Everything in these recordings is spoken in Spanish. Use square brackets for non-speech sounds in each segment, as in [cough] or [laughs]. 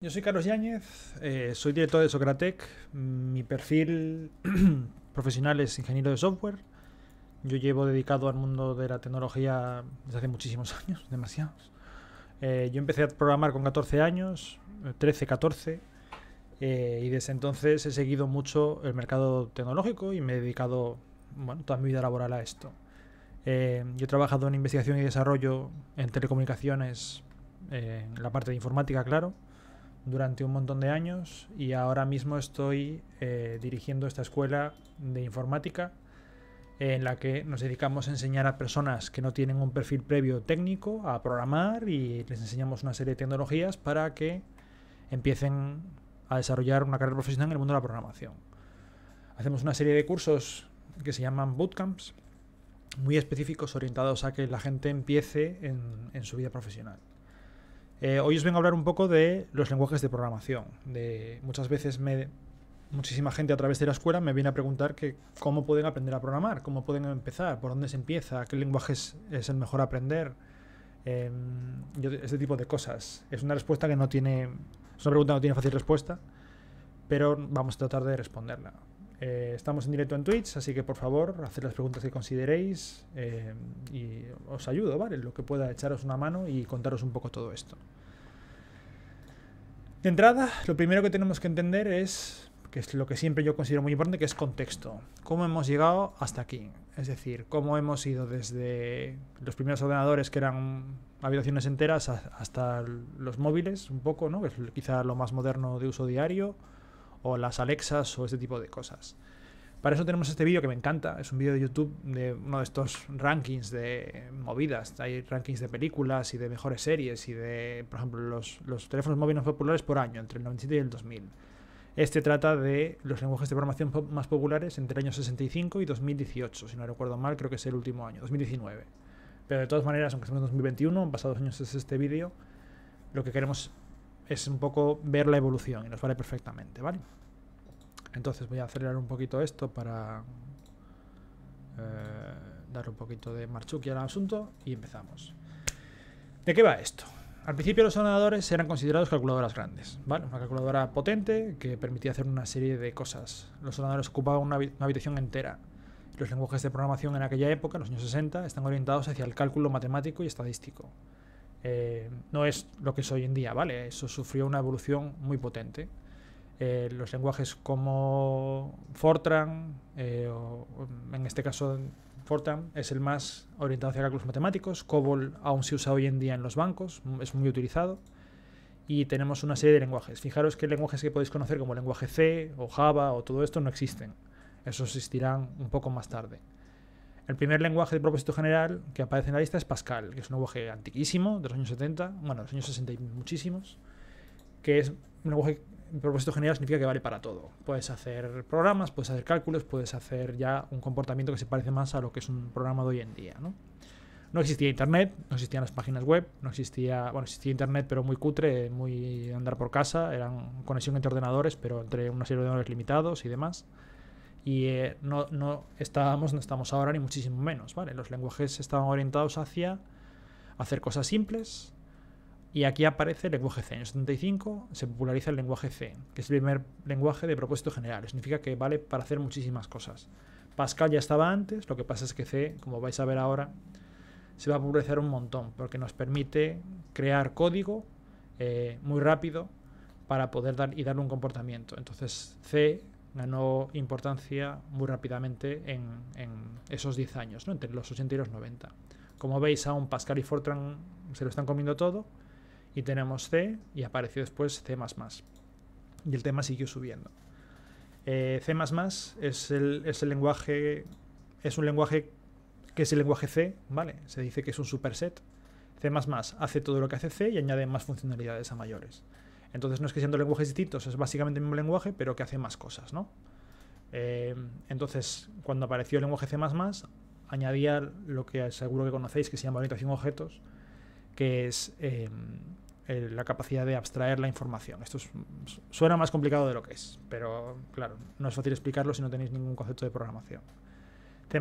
Yo soy Carlos Yáñez, eh, soy director de Socratec. Mi perfil [clears throat] profesional es ingeniero de software. Yo llevo dedicado al mundo de la tecnología desde hace muchísimos [laughs] años, demasiados. Eh, yo empecé a programar con 14 años, 13, eh, 14, y desde entonces he seguido mucho el mercado tecnológico y me he dedicado toda mi vida laboral a esto. Eh, yo he trabajado en investigación y desarrollo en telecomunicaciones, eh, en la parte de informática, claro, durante un montón de años y ahora mismo estoy eh, dirigiendo esta escuela de informática en la que nos dedicamos a enseñar a personas que no tienen un perfil previo técnico a programar y les enseñamos una serie de tecnologías para que empiecen a desarrollar una carrera profesional en el mundo de la programación. Hacemos una serie de cursos que se llaman bootcamps, muy específicos orientados a que la gente empiece en, su vida profesional. Eh, hoy os vengo a hablar un poco de los lenguajes de programación. De, muchas veces me, muchísima gente a través de la escuela me viene a preguntar que cómo pueden aprender a programar, cómo pueden empezar, por dónde se empieza, qué lenguaje es el mejor aprender, ese em, este tipo de cosas. Es una respuesta que no tiene, es una pregunta que no tiene fácil respuesta, pero vamos a tratar de responderla. Eh, estamos en directo en Twitch, así que por favor, haced las preguntas que consideréis eh, y os ayudo, ¿vale? Lo que pueda echaros una mano y contaros un poco todo esto. De entrada, lo primero que tenemos que entender es, que es lo que siempre yo considero muy importante, que es contexto. ¿Cómo hemos llegado hasta aquí? Es decir, cómo hemos ido desde los primeros ordenadores que eran habitaciones enteras hasta los móviles, un poco, ¿no? Es quizá lo más moderno de uso diario o las Alexas o este tipo de cosas. Para eso tenemos este vídeo que me encanta. Es un vídeo de YouTube de uno de estos rankings de movidas. Hay rankings de películas y de mejores series y de, por ejemplo, los, los teléfonos móviles populares por año, entre el 97 y el 2000. Este trata de los lenguajes de programación más populares entre el año 65 y 2018. Si no recuerdo mal, creo que es el último año, 2019. Pero de todas maneras, aunque estamos en 2021, han pasado años es este vídeo, lo que queremos es un poco ver la evolución y nos vale perfectamente, ¿vale? Entonces voy a acelerar un poquito esto para eh, dar un poquito de marchuki al asunto y empezamos. ¿De qué va esto? Al principio los ordenadores eran considerados calculadoras grandes, ¿vale? Una calculadora potente que permitía hacer una serie de cosas. Los ordenadores ocupaban una, una habitación entera. Los lenguajes de programación en aquella época, en los años 60, están orientados hacia el cálculo matemático y estadístico. Eh, no es lo que es hoy en día, ¿vale? Eso sufrió una evolución muy potente. Eh, los lenguajes como Fortran, eh, en este caso Fortran es el más orientado hacia cálculos matemáticos, COBOL aún se usa hoy en día en los bancos, es muy utilizado, y tenemos una serie de lenguajes. Fijaros que lenguajes que podéis conocer como lenguaje C o Java o todo esto no existen, Eso existirán un poco más tarde. El primer lenguaje de propósito general que aparece en la lista es Pascal, que es un lenguaje antiquísimo, de los años 70, bueno, de los años 60 y muchísimos, que es un lenguaje de propósito general significa que vale para todo. Puedes hacer programas, puedes hacer cálculos, puedes hacer ya un comportamiento que se parece más a lo que es un programa de hoy en día, ¿no? No existía internet, no existían las páginas web, no existía, bueno, existía internet pero muy cutre, muy andar por casa, eran conexión entre ordenadores, pero entre una serie de ordenadores limitados y demás. Y eh, no, no estábamos, no estamos ahora ni muchísimo menos, ¿vale? Los lenguajes estaban orientados hacia hacer cosas simples. Y aquí aparece el lenguaje C. En el 75 se populariza el lenguaje C, que es el primer lenguaje de propósito general. Significa que vale para hacer muchísimas cosas. Pascal ya estaba antes, lo que pasa es que C, como vais a ver ahora, se va a popularizar un montón, porque nos permite crear código eh, muy rápido para poder dar y darle un comportamiento. Entonces C ganó importancia muy rápidamente en, esos 10 años, entre los 80 y los 90. Como veis, aún Pascal y Fortran se lo están comiendo todo y tenemos C y apareció después C++. Y el tema siguió subiendo. Eh, C++ es el, es el lenguaje es un lenguaje que es el lenguaje C, ¿vale? Se dice que es un superset. C++ hace todo lo que hace C y añade más funcionalidades a mayores. Entonces no es que siendo lenguajes distintos, es básicamente el mismo lenguaje, pero que hace más cosas, ¿no? Eh, entonces, cuando apareció el lenguaje C++, añadía lo que seguro que conocéis, que se llama orientación a objetos, que es eh, la capacidad de abstraer la información. Esto suena más complicado de lo que es, pero claro, no es fácil explicarlo si no tenéis ningún concepto de programación. C++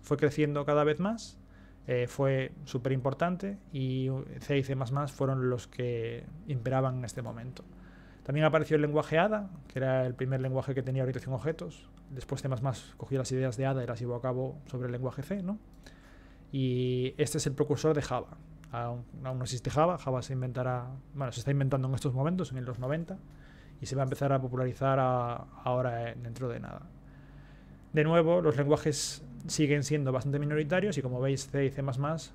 fue creciendo cada vez más eh, fue súper importante y C y C++ fueron los que imperaban en este momento. También apareció el lenguaje ADA, que era el primer lenguaje que tenía orientación a objetos. Después C++ cogió las ideas de ADA y las llevó a cabo sobre el lenguaje C, ¿no? Y este es el precursor de Java. Aún, no existe Java, Java se inventará, bueno, se está inventando en estos momentos, en los 90, y se va a empezar a popularizar ahora dentro de nada. De nuevo, los lenguajes siguen siendo bastante minoritarios y como veis C y C++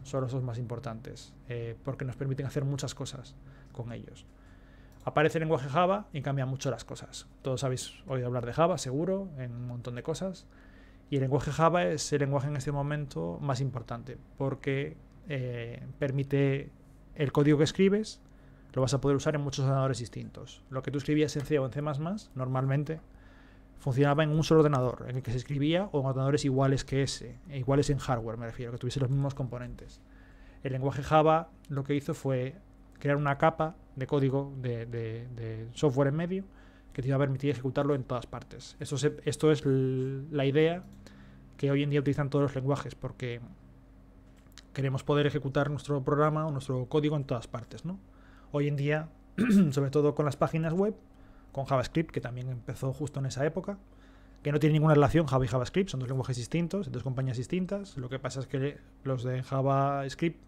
son los dos más importantes eh, porque nos permiten hacer muchas cosas con ellos. Aparece el lenguaje Java y cambia mucho las cosas. Todos habéis oído hablar de Java, seguro, en un montón de cosas. Y el lenguaje Java es el lenguaje en este momento más importante porque eh, permite el código que escribes, lo vas a poder usar en muchos ordenadores distintos. Lo que tú escribías en C o en C normalmente funcionaba en un solo ordenador, en el que se escribía, o en ordenadores iguales que ese, e iguales en hardware, me refiero, que tuviese los mismos componentes. El lenguaje Java lo que hizo fue crear una capa de código de, software en medio que te iba a permitir ejecutarlo en todas partes. Esto, esto es la idea que hoy en día utilizan todos los lenguajes, porque queremos poder ejecutar nuestro programa o nuestro código en todas partes, ¿no? Hoy en día, [clears throat] sobre todo con las páginas web, con JavaScript, que también empezó justo en esa época, que no tiene ninguna relación Java y JavaScript, son dos lenguajes distintos, dos compañías distintas. Lo que pasa es que los de JavaScript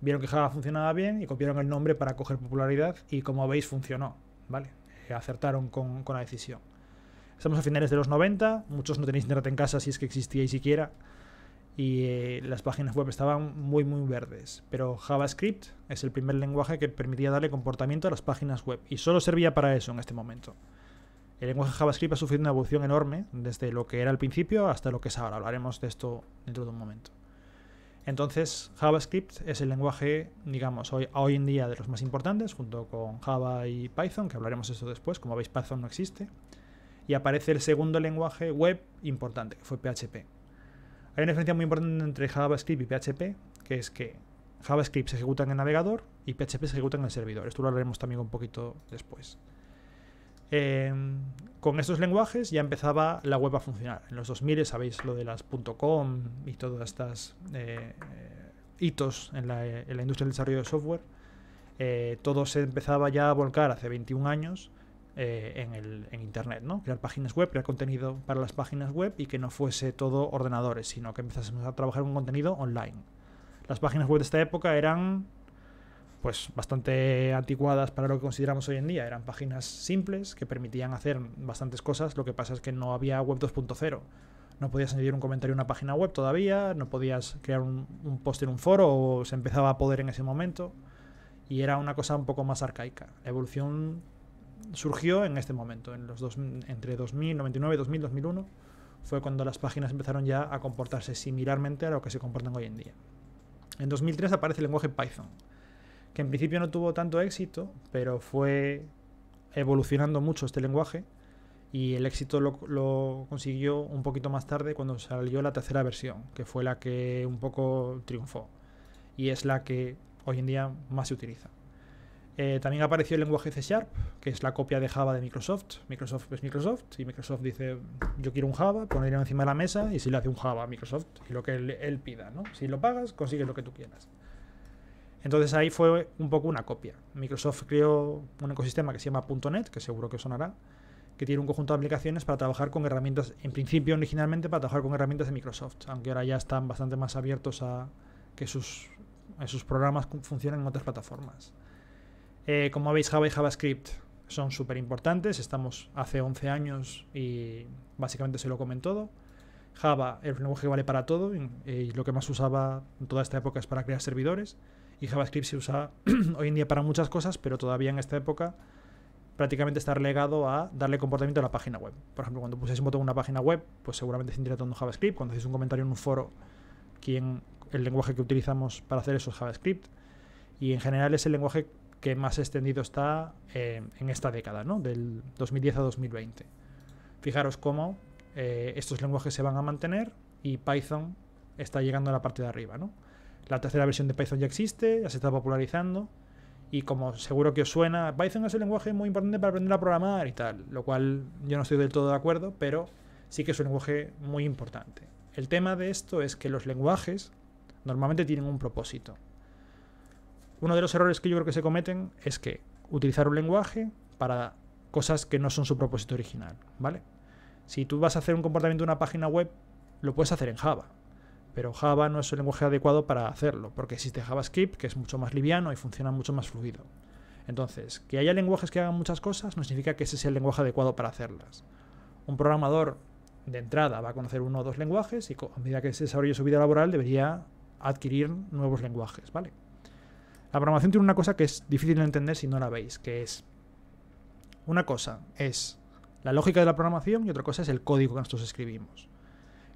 vieron que Java funcionaba bien y copiaron el nombre para coger popularidad y como veis funcionó, ¿vale? Eh, acertaron con, con la decisión. Estamos a finales de los 90, muchos no tenéis internet en casa si es que existíais siquiera y eh, las páginas web estaban muy muy verdes. Pero JavaScript es el primer lenguaje que permitía darle comportamiento a las páginas web y solo servía para eso en este momento. El lenguaje JavaScript ha sufrido una evolución enorme desde lo que era al principio hasta lo que es ahora. Hablaremos de esto dentro de un momento. Entonces, JavaScript es el lenguaje, digamos, hoy, hoy en día de los más importantes, junto con Java y Python, que hablaremos de eso después. Como veis, Python no existe. Y aparece el segundo lenguaje web importante, que fue PHP hay una diferencia muy importante entre JavaScript y PHP, que es que JavaScript se ejecuta en el navegador y PHP se ejecuta en el servidor. Esto lo hablaremos también un poquito después. Em, con estos lenguajes ya empezaba la web a funcionar. En los 2000 sabéis lo de las .com y todas estas eh, hitos en la, industria del desarrollo de software. Eh, todo se empezaba ya a volcar hace 21 años eh, en, Internet, ¿no? Crear páginas web, crear contenido para las páginas web y que no fuese todo ordenadores, sino que empezásemos a trabajar un contenido online. Las páginas web de esta época eran pues bastante anticuadas para lo que consideramos hoy en día. Eran páginas simples que permitían hacer bastantes cosas, lo que pasa es que no había web 2.0. No podías añadir un comentario a una página web todavía, no podías crear un, un post en un foro o se empezaba a poder en ese momento. Y era una cosa un poco más arcaica. La evolución surgió en este momento, en los dos, entre 2099 y 2000, 2001, fue cuando las páginas empezaron ya a comportarse similarmente a lo que se comportan hoy en día. En 2003 aparece el lenguaje Python, que en principio no tuvo tanto éxito, pero fue evolucionando mucho este lenguaje y el éxito lo, consiguió un poquito más tarde cuando salió la tercera versión, que fue la que un poco triunfó y es la que hoy en día más se utiliza. Eh, también apareció el lenguaje C Sharp, que es la copia de Java de Microsoft. Microsoft es Microsoft y Microsoft dice, yo quiero un Java, ponerlo encima de la mesa y si le hace un Java a Microsoft y lo que él, pida, ¿no? Si lo pagas, consigues lo que tú quieras. Entonces ahí fue un poco una copia. Microsoft creó un ecosistema que se llama .NET, que seguro que sonará, que tiene un conjunto de aplicaciones para trabajar con herramientas, en principio originalmente para trabajar con herramientas de Microsoft, aunque ahora ya están bastante más abiertos a que sus, sus programas funcionen en otras plataformas. Eh, como veis, Java y JavaScript son súper importantes. Estamos hace 11 años y básicamente se lo comen todo. Java, es el lenguaje que vale para todo y, lo que más usaba en toda esta época es para crear servidores. Y JavaScript se usa [clears throat] hoy en día para muchas cosas, pero todavía en esta época prácticamente está relegado a darle comportamiento a la página web. Por ejemplo, cuando puséis un botón en una página web, pues seguramente se en JavaScript. Cuando hacéis un comentario en un foro, el lenguaje que utilizamos para hacer eso es JavaScript. Y en general es el lenguaje que más extendido está eh, en esta década, ¿no? Del 2010 a 2020. Fijaros cómo eh, estos lenguajes se van a mantener y Python está llegando a la parte de arriba, ¿no? La tercera versión de Python ya existe, ya se está popularizando y como seguro que os suena, Python es un lenguaje muy importante para aprender a programar y tal, lo cual yo no estoy del todo de acuerdo, pero sí que es un lenguaje muy importante. El tema de esto es que los lenguajes normalmente tienen un propósito. Uno de los errores que yo creo que se cometen es que utilizar un lenguaje para cosas que no son su propósito original, ¿vale? Si tú vas a hacer un comportamiento de una página web, lo puedes hacer en Java, pero Java no es el lenguaje adecuado para hacerlo, porque existe JavaScript, que es mucho más liviano y funciona mucho más fluido. Entonces, que haya lenguajes que hagan muchas cosas no significa que ese sea el lenguaje adecuado para hacerlas. Un programador de entrada va a conocer uno o dos lenguajes y a medida que se desarrolle su vida laboral debería adquirir nuevos lenguajes, ¿vale? La programación tiene una cosa que es difícil de entender si no la veis, que es... Una cosa es la lógica de la programación y otra cosa es el código que nosotros escribimos.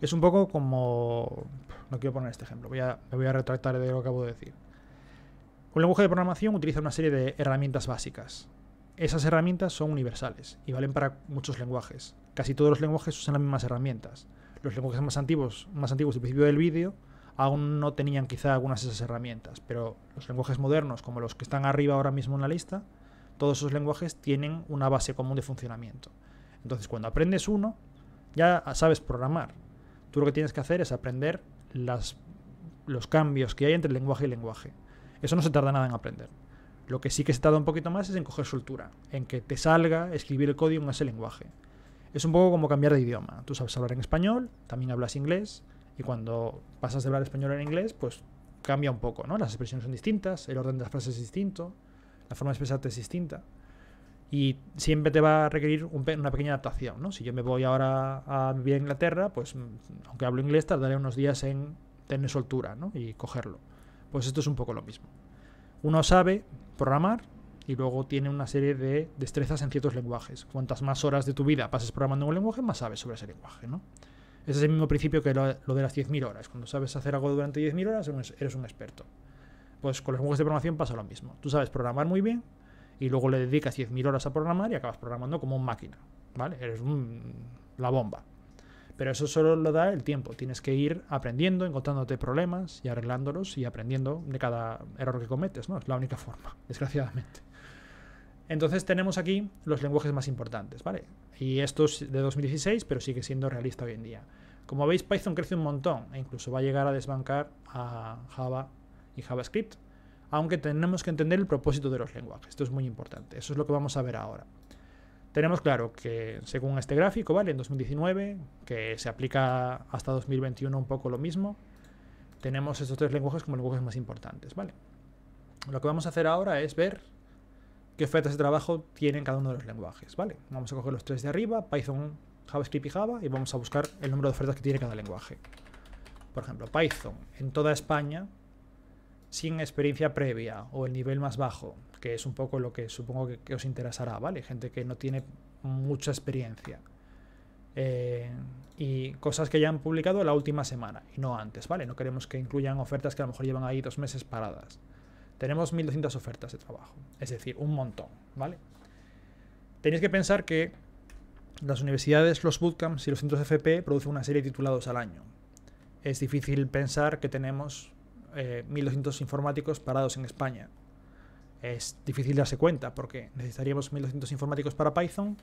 Es un poco como... No quiero poner este ejemplo, me voy a retractar de lo que acabo de decir. Un lenguaje de programación utiliza una serie de herramientas básicas. Esas herramientas son universales y valen para muchos lenguajes. Casi todos los lenguajes usan las mismas herramientas. Los lenguajes más antiguos, más antiguos del principio del vídeo aún no tenían quizá algunas de esas herramientas, pero los lenguajes modernos, como los que están arriba ahora mismo en la lista, todos esos lenguajes tienen una base común de funcionamiento. Entonces, cuando aprendes uno, ya sabes programar. Tú lo que tienes que hacer es aprender los cambios que hay entre lenguaje y lenguaje. Eso no se tarda nada en aprender. Lo que sí que se tarda un poquito más es en coger soltura, en que te salga escribir el código en ese lenguaje. Es un poco como cambiar de idioma. Tú sabes hablar en español, también hablas inglés, y cuando pasas de hablar español en inglés, pues cambia un poco, ¿no? Las expresiones son distintas, el orden de las frases es distinto, la forma de expresarte es distinta. Y siempre te va a requerir una pequeña adaptación, ¿no? Si yo me voy ahora a vivir a Inglaterra, pues mm, aunque hablo inglés, tardaré unos días en tener soltura, ¿no? Y cogerlo. Pues esto es un poco lo mismo. Uno sabe programar y luego tiene una serie de destrezas en ciertos lenguajes. Cuantas más horas de tu vida pases programando un lenguaje, más sabes sobre ese lenguaje, ¿no? Ese es el mismo principio que lo, de las 10.000 horas. Cuando sabes hacer algo durante 10.000 horas, eres un experto. Pues con los lenguajes de programación pasa lo mismo. Tú sabes programar muy bien y luego le dedicas 10.000 horas a programar y acabas programando como máquina. ¿Vale? Eres la bomba. Pero eso solo lo da el tiempo. Tienes que ir aprendiendo, encontrándote problemas y arreglándolos y aprendiendo de cada error que cometes, ¿no? Es la única forma, [laughs] desgraciadamente. Entonces tenemos aquí los lenguajes más importantes, ¿vale? Y esto es de 2016, pero sigue siendo realista hoy en día. Como veis, Python crece un montón e incluso va a llegar a desbancar a Java y JavaScript, aunque tenemos que entender el propósito de los lenguajes. Esto es muy importante. Eso es lo que vamos a ver ahora. Tenemos claro que según este gráfico, ¿vale? En 2019, que se aplica hasta 2021 un poco lo mismo, tenemos estos tres lenguajes como lenguajes más importantes, ¿vale? Lo que vamos a hacer ahora es ver qué ofertas de trabajo tienen cada uno de los lenguajes, ¿vale? Vamos a coger los tres de arriba, Python JavaScript y Java y vamos a buscar el número de ofertas que tiene cada lenguaje. Por ejemplo, Python en toda España sin experiencia previa o el nivel más bajo, que es un poco lo que supongo que, os interesará, ¿vale? Gente que no tiene mucha experiencia. Eh, y cosas que ya han publicado la última semana y no antes, ¿vale? No queremos que incluyan ofertas que a lo mejor llevan ahí dos meses paradas. Tenemos 1.200 ofertas de trabajo, es decir, un montón, ¿vale? Tenéis que pensar que las universidades, los bootcamps y los centros FP producen una serie de titulados al año. Es difícil pensar que tenemos 1.200 eh, informáticos parados en España. Es difícil darse cuenta porque necesitaríamos 1.200 informáticos para Python,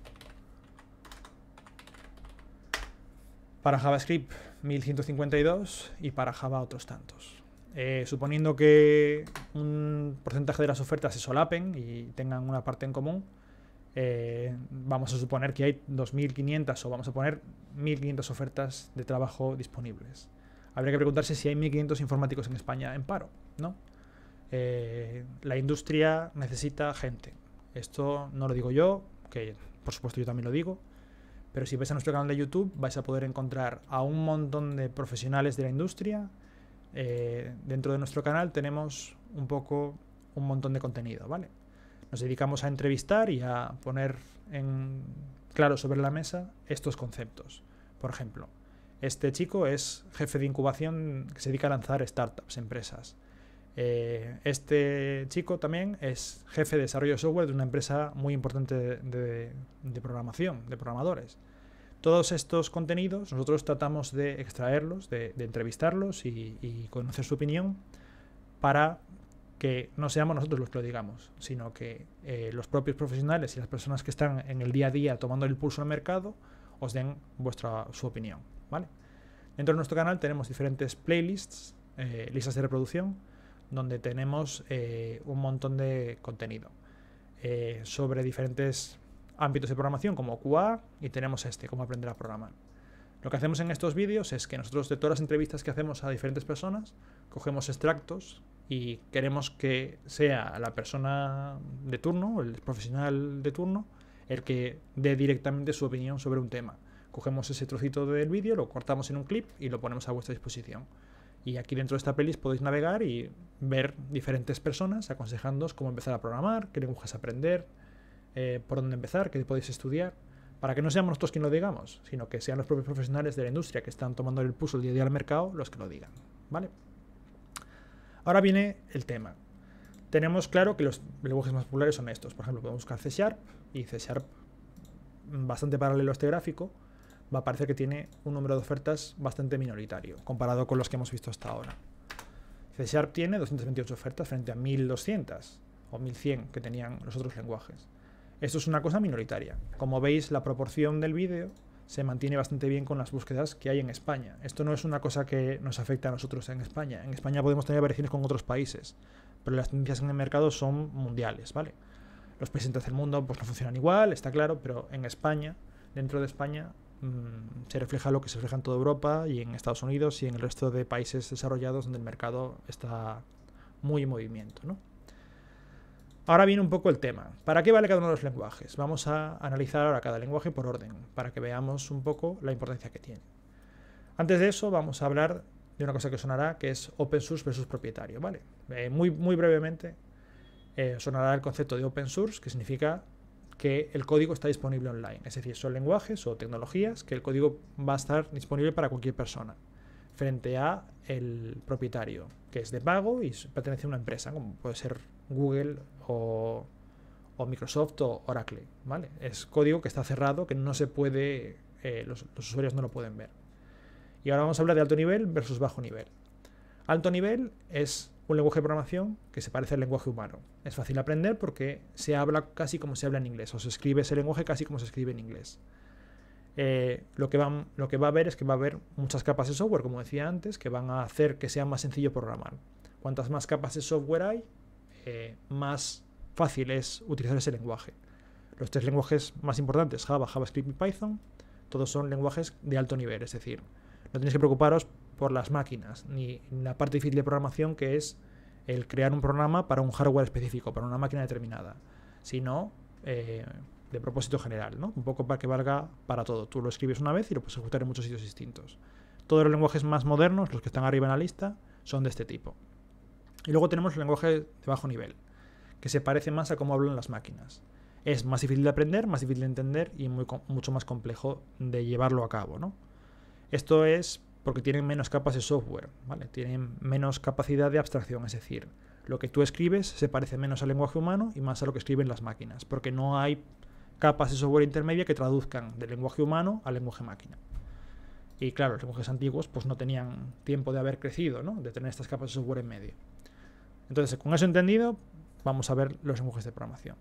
para JavaScript 1.152 y para Java otros tantos. Eh, suponiendo que un porcentaje de las ofertas se solapen y tengan una parte en común, eh, vamos a suponer que hay 2.500 o vamos a poner 1.500 ofertas de trabajo disponibles. Habría que preguntarse si hay 1.500 informáticos en España en paro, ¿no? Eh, la industria necesita gente. Esto no lo digo yo, que por supuesto yo también lo digo, pero si vais a nuestro canal de YouTube vais a poder encontrar a un montón de profesionales de la industria. Eh, dentro de nuestro canal tenemos un poco un montón de contenido, ¿vale? nos dedicamos a entrevistar y a poner en claro sobre la mesa estos conceptos. Por ejemplo, este chico es jefe de incubación que se dedica a lanzar startups, empresas. Eh, este chico también es jefe de desarrollo de software de una empresa muy importante de, programación, de programadores. Todos estos contenidos nosotros tratamos de extraerlos, de, entrevistarlos y, y, conocer su opinión para que no seamos nosotros los que lo digamos, sino que eh, los propios profesionales y las personas que están en el día a día tomando el pulso al mercado os den vuestra, su opinión. ¿vale? Dentro de nuestro canal tenemos diferentes playlists, eh, listas de reproducción, donde tenemos eh, un montón de contenido sobre diferentes ámbitos de programación como QA y tenemos este, cómo aprender a programar. Lo que hacemos en estos vídeos es que nosotros de todas las entrevistas que hacemos a diferentes personas, cogemos extractos y queremos que sea la persona de turno, el profesional de turno, el que dé directamente su opinión sobre un tema. Cogemos ese trocito del vídeo, lo cortamos en un clip y lo ponemos a vuestra disposición. Y aquí dentro de esta pelis podéis navegar y ver diferentes personas aconsejándoos cómo empezar a programar, qué lenguajes aprender, eh, por dónde empezar, qué podéis estudiar, para que no seamos nosotros quienes lo digamos, sino que sean los propios profesionales de la industria que están tomando el pulso día a día al mercado los que lo digan. ¿Vale? Ahora viene el tema. Tenemos claro que los lenguajes más populares son estos. Por ejemplo, podemos buscar C Sharp y C Sharp mm, bastante paralelo a este gráfico va a parecer que tiene un número de ofertas bastante minoritario comparado con los que hemos visto hasta ahora. C Sharp tiene 228 ofertas frente a 1200 o 1100 que tenían los otros lenguajes. Esto es una cosa minoritaria. Como veis, la proporción del vídeo se mantiene bastante bien con las búsquedas que hay en España. Esto no es una cosa que nos afecta a nosotros en España. En España podemos tener variaciones con otros países, pero las tendencias en el mercado son mundiales, ¿vale? Los países del mundo pues no funcionan igual, está claro, pero en España, dentro de España, mm, se refleja lo que se refleja en toda Europa y en Estados Unidos y en el resto de países desarrollados donde el mercado está muy en movimiento, ¿no? Ahora viene un poco el tema. ¿Para qué vale cada uno de los lenguajes? Vamos a analizar ahora cada lenguaje por orden, para que veamos un poco la importancia que tiene. Antes de eso, vamos a hablar de una cosa que sonará, que es open source versus propietario. ¿vale? Eh, muy, muy brevemente eh, sonará el concepto de open source, que significa que el código está disponible online. Es decir, son lenguajes o tecnologías que el código va a estar disponible para cualquier persona, frente a el propietario, que es de pago y pertenece a una empresa, como puede ser Google o, Microsoft o Oracle, ¿vale? Es código que está cerrado, que no se puede, eh, los, usuarios no lo pueden ver. Y ahora vamos a hablar de alto nivel versus bajo nivel. Alto nivel es un lenguaje de programación que se parece al lenguaje humano. Es fácil aprender porque se habla casi como se habla en inglés, o se escribe ese lenguaje casi como se escribe en inglés. Eh, lo, que lo que va a ver es que va a haber muchas capas de software, como decía antes, que van a hacer que sea más sencillo programar. Cuantas más capas de software hay, eh, más fácil es utilizar ese lenguaje. Los tres lenguajes más importantes, Java, JavaScript y Python, todos son lenguajes de alto nivel, es decir, no tenéis que preocuparos por las máquinas, ni la parte difícil de programación que es el crear un programa para un hardware específico, para una máquina determinada, sino eh, de propósito general, ¿no? Un poco para que valga para todo. Tú lo escribes una vez y lo puedes ejecutar en muchos sitios distintos. Todos los lenguajes más modernos, los que están arriba en la lista, son de este tipo. Y luego tenemos el lenguaje de bajo nivel, que se parece más a cómo hablan las máquinas. Es más difícil de aprender, más difícil de entender y mucho más complejo de llevarlo a cabo. ¿no? Esto es porque tienen menos capas de software, ¿vale? tienen menos capacidad de abstracción, es decir, lo que tú escribes se parece menos al lenguaje humano y más a lo que escriben las máquinas, porque no hay capas de software intermedia que traduzcan del lenguaje humano al lenguaje máquina. Y claro, los lenguajes antiguos pues no tenían tiempo de haber crecido, ¿no? De tener estas capas de software en medio. Entonces, con eso entendido, vamos a ver los lenguajes de programación.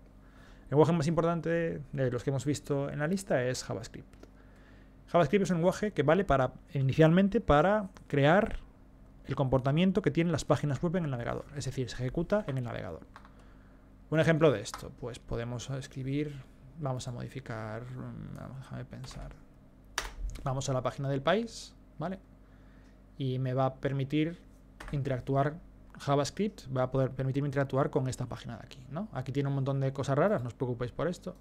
El lenguaje más importante de los que hemos visto en la lista es JavaScript. JavaScript es un lenguaje que vale para inicialmente para crear el comportamiento que tienen las páginas web en el navegador, es decir, se ejecuta en el navegador. Un ejemplo de esto, pues podemos escribir, vamos a modificar, mm, déjame pensar, vamos a la página del país, ¿vale? Y me va a permitir interactuar JavaScript va a poder permitirme interactuar con esta página de aquí. ¿no? Aquí tiene un montón de cosas raras, no os preocupéis por esto.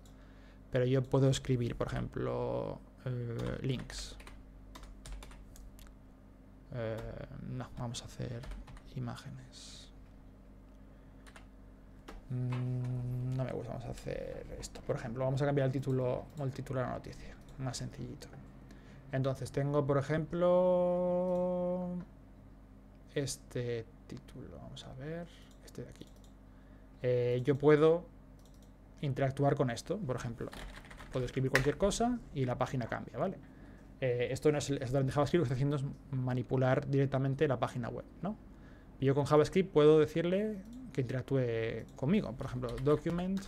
Pero yo puedo escribir, por ejemplo, eh, links. Eh, no, vamos a hacer imágenes. Mm, no me gusta, vamos a hacer esto. Por ejemplo, vamos a cambiar el título o el titular de la noticia. Más sencillito. Entonces tengo, por ejemplo, este título, vamos a ver, este de aquí. Eh, yo puedo interactuar con esto, por ejemplo. Puedo escribir cualquier cosa y la página cambia, ¿vale? Eh, esto no es el, JavaScript, lo que está haciendo es manipular directamente la página web, ¿no? Y yo con JavaScript puedo decirle que interactúe conmigo. Por ejemplo, document.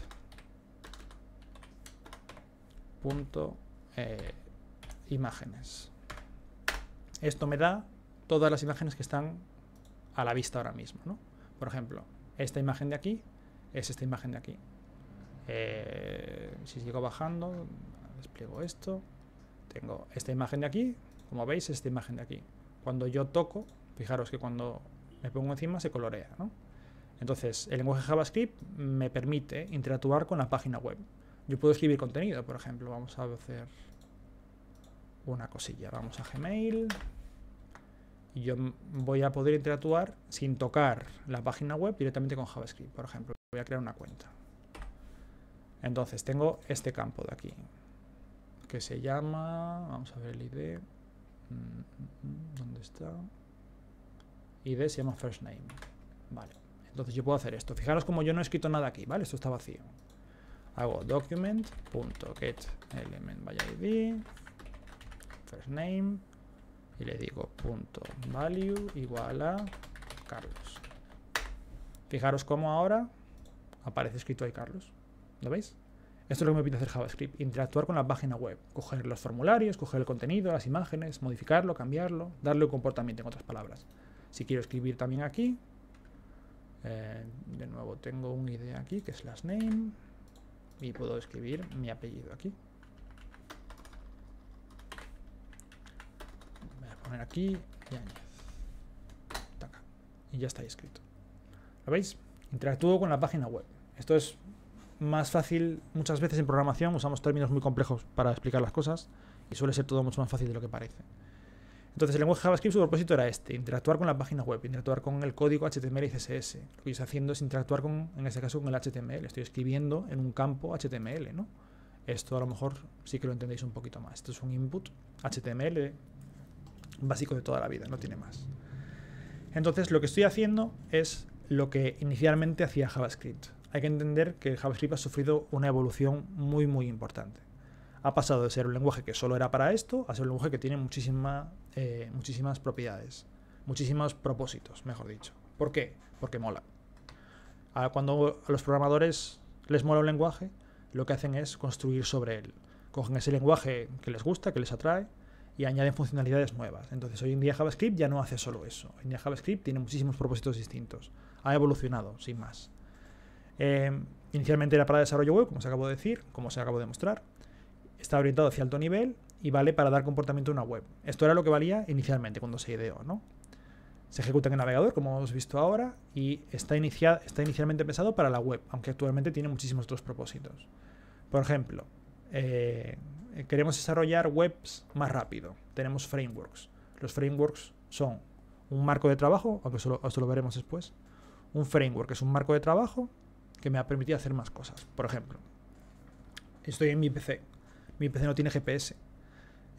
Eh, imágenes. Esto me da todas las imágenes que están a la vista ahora mismo. ¿no? Por ejemplo, esta imagen de aquí es esta imagen de aquí. Eh, si sigo bajando, despliego esto. Tengo esta imagen de aquí, como veis, esta imagen de aquí. Cuando yo toco, fijaros que cuando me pongo encima se colorea. Entonces, el lenguaje JavaScript me permite interactuar con la página web. Yo puedo escribir contenido, por ejemplo. Vamos a hacer una cosilla. Vamos a Gmail y yo voy a poder interactuar sin tocar la página web directamente con JavaScript, por ejemplo. Voy a crear una cuenta. Entonces tengo este campo de aquí, que se llama, vamos a ver el ID, mm, mm, mm, ¿dónde está? ID se llama first name, vale. Entonces yo puedo hacer esto. Fijaros como yo no he escrito nada aquí, ¿vale? Esto está vacío. Hago document.getElementById, first name, y le digo punto value igual a Carlos. Fijaros cómo ahora aparece escrito ahí Carlos. ¿Lo veis? Esto es lo que me pide hacer JavaScript, interactuar con la página web, coger los formularios, coger el contenido, las imágenes, modificarlo, cambiarlo, darle un comportamiento en otras palabras. Si quiero escribir también aquí, eh, de nuevo tengo un idea aquí que es las name y puedo escribir mi apellido aquí. poner aquí Y ya está ahí escrito. ¿Lo veis? Interactúo con la página web. Esto es más fácil muchas veces en programación. Usamos términos muy complejos para explicar las cosas y suele ser todo mucho más fácil de lo que parece. Entonces, el lenguaje JavaScript, su propósito era este: interactuar con la página web, interactuar con el código HTML y CSS. Lo que estoy haciendo es interactuar con, en este caso, con el HTML. Estoy escribiendo en un campo HTML, ¿no? Esto a lo mejor sí que lo entendéis un poquito más. Esto es un input HTML básico de toda la vida, no tiene más. Entonces lo que estoy haciendo es lo que inicialmente hacía JavaScript. Hay que entender que JavaScript ha sufrido una evolución muy muy importante. Ha pasado de ser un lenguaje que solo era para esto a ser un lenguaje que tiene eh, muchísimas propiedades, muchísimos propósitos, mejor dicho. ¿Por qué? Porque mola. cuando a los programadores les mola un lenguaje, lo que hacen es construir sobre él. Cogen ese lenguaje que les gusta, que les atrae, y añaden funcionalidades nuevas. Entonces, hoy en día JavaScript ya no hace solo eso. Hoy en día JavaScript tiene muchísimos propósitos distintos. Ha evolucionado, sin más. Eh, inicialmente era para desarrollo web, como se acabo de decir, como os acabo de mostrar. Está orientado hacia alto nivel y vale para dar comportamiento a una web. Esto era lo que valía inicialmente cuando se ideó, ¿no? Se ejecuta en el navegador, como hemos visto ahora, y está, inicialmente pensado para la web, aunque actualmente tiene muchísimos otros propósitos. Por ejemplo, eh, eh, queremos desarrollar webs más rápido. Tenemos frameworks. Los frameworks son un marco de trabajo, aunque eso lo, veremos después. Un framework es un marco de trabajo que me ha permitido hacer más cosas. Por ejemplo, estoy en mi PC. Mi PC no tiene GPS.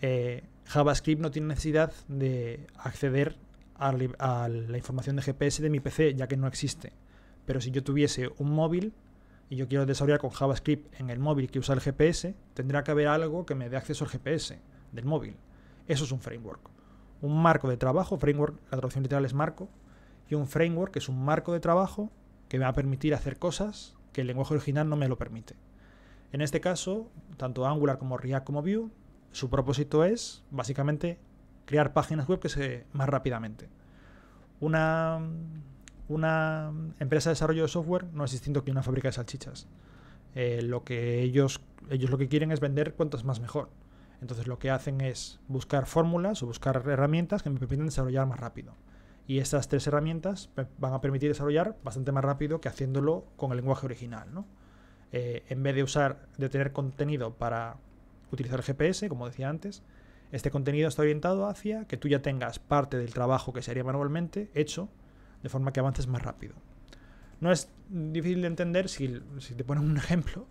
Eh, JavaScript no tiene necesidad de acceder a la información de GPS de mi PC, ya que no existe. Pero si yo tuviese un móvil, y yo quiero desarrollar con JavaScript en el móvil que usa el GPS, tendrá que haber algo que me dé acceso al GPS del móvil. Eso es un framework. Un marco de trabajo, framework, la traducción literal es marco, y un framework que es un marco de trabajo que me va a permitir hacer cosas que el lenguaje original no me lo permite. En este caso, tanto Angular como React como Vue, su propósito es básicamente crear páginas web que se más rápidamente. Una una empresa de desarrollo de software no es distinto que una fábrica de salchichas. Eh, lo que ellos, ellos lo que quieren es vender cuantas más mejor. Entonces lo que hacen es buscar fórmulas o buscar herramientas que me permitan desarrollar más rápido. Y estas tres herramientas van a permitir desarrollar bastante más rápido que haciéndolo con el lenguaje original. ¿no? Eh, en vez de usar, de tener contenido para utilizar el GPS, como decía antes, este contenido está orientado hacia que tú ya tengas parte del trabajo que se haría manualmente hecho de forma que avances más rápido. No es difícil de entender si, te ponen un [laughs] ejemplo,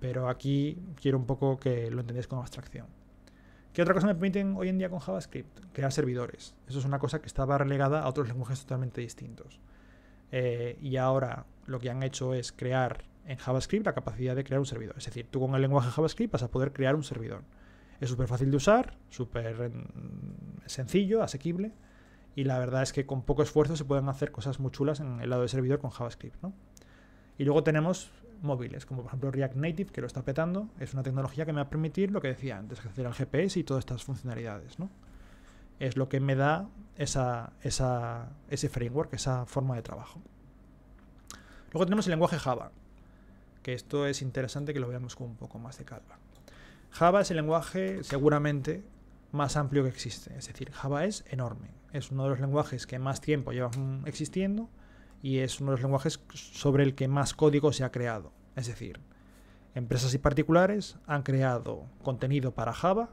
pero aquí quiero un poco que lo entendáis con abstracción. ¿Qué otra cosa me permiten hoy en día con JavaScript? Crear servidores. Eso es una cosa que estaba relegada a otros lenguajes totalmente distintos. Eh, y ahora lo que han hecho es crear en JavaScript la capacidad de crear un servidor. Es decir, tú con el lenguaje JavaScript vas a poder crear un servidor. Es súper fácil de usar, súper mm, sencillo, asequible y la verdad es que con poco esfuerzo se pueden hacer cosas muy chulas en el lado del servidor con JavaScript. Y luego tenemos móviles, como por ejemplo React Native, que lo está petando, es una tecnología que me va a permitir lo que decía antes, hacer el GPS y todas estas funcionalidades. ¿no? Es lo que me da esa, ese framework, esa forma de trabajo. Luego tenemos el lenguaje Java, que esto es interesante que lo veamos con un poco más de calma. Java es el lenguaje seguramente más amplio que existe. Es decir, Java es enorme. Es uno de los lenguajes que más tiempo lleva mm, existiendo y es uno de los lenguajes sobre el que más código se ha creado. Es decir, empresas y particulares han creado contenido para Java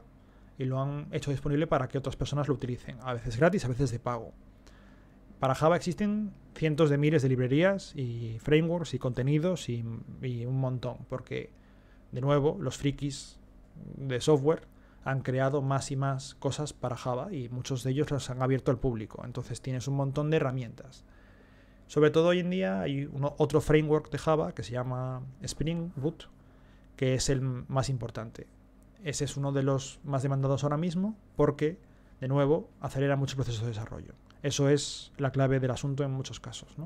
y lo han hecho disponible para que otras personas lo utilicen, a veces gratis, a veces de pago. Para Java existen cientos de miles de librerías y frameworks y contenidos y, y un montón, porque, de nuevo, los frikis de software han creado más y más cosas para Java y muchos de ellos los han abierto al público. Entonces tienes un montón de herramientas. Sobre todo hoy en día hay otro framework de Java que se llama Spring Boot, que es el más importante. Ese es uno de los más demandados ahora mismo porque, de nuevo, acelera mucho el proceso de desarrollo. Eso es la clave del asunto en muchos casos.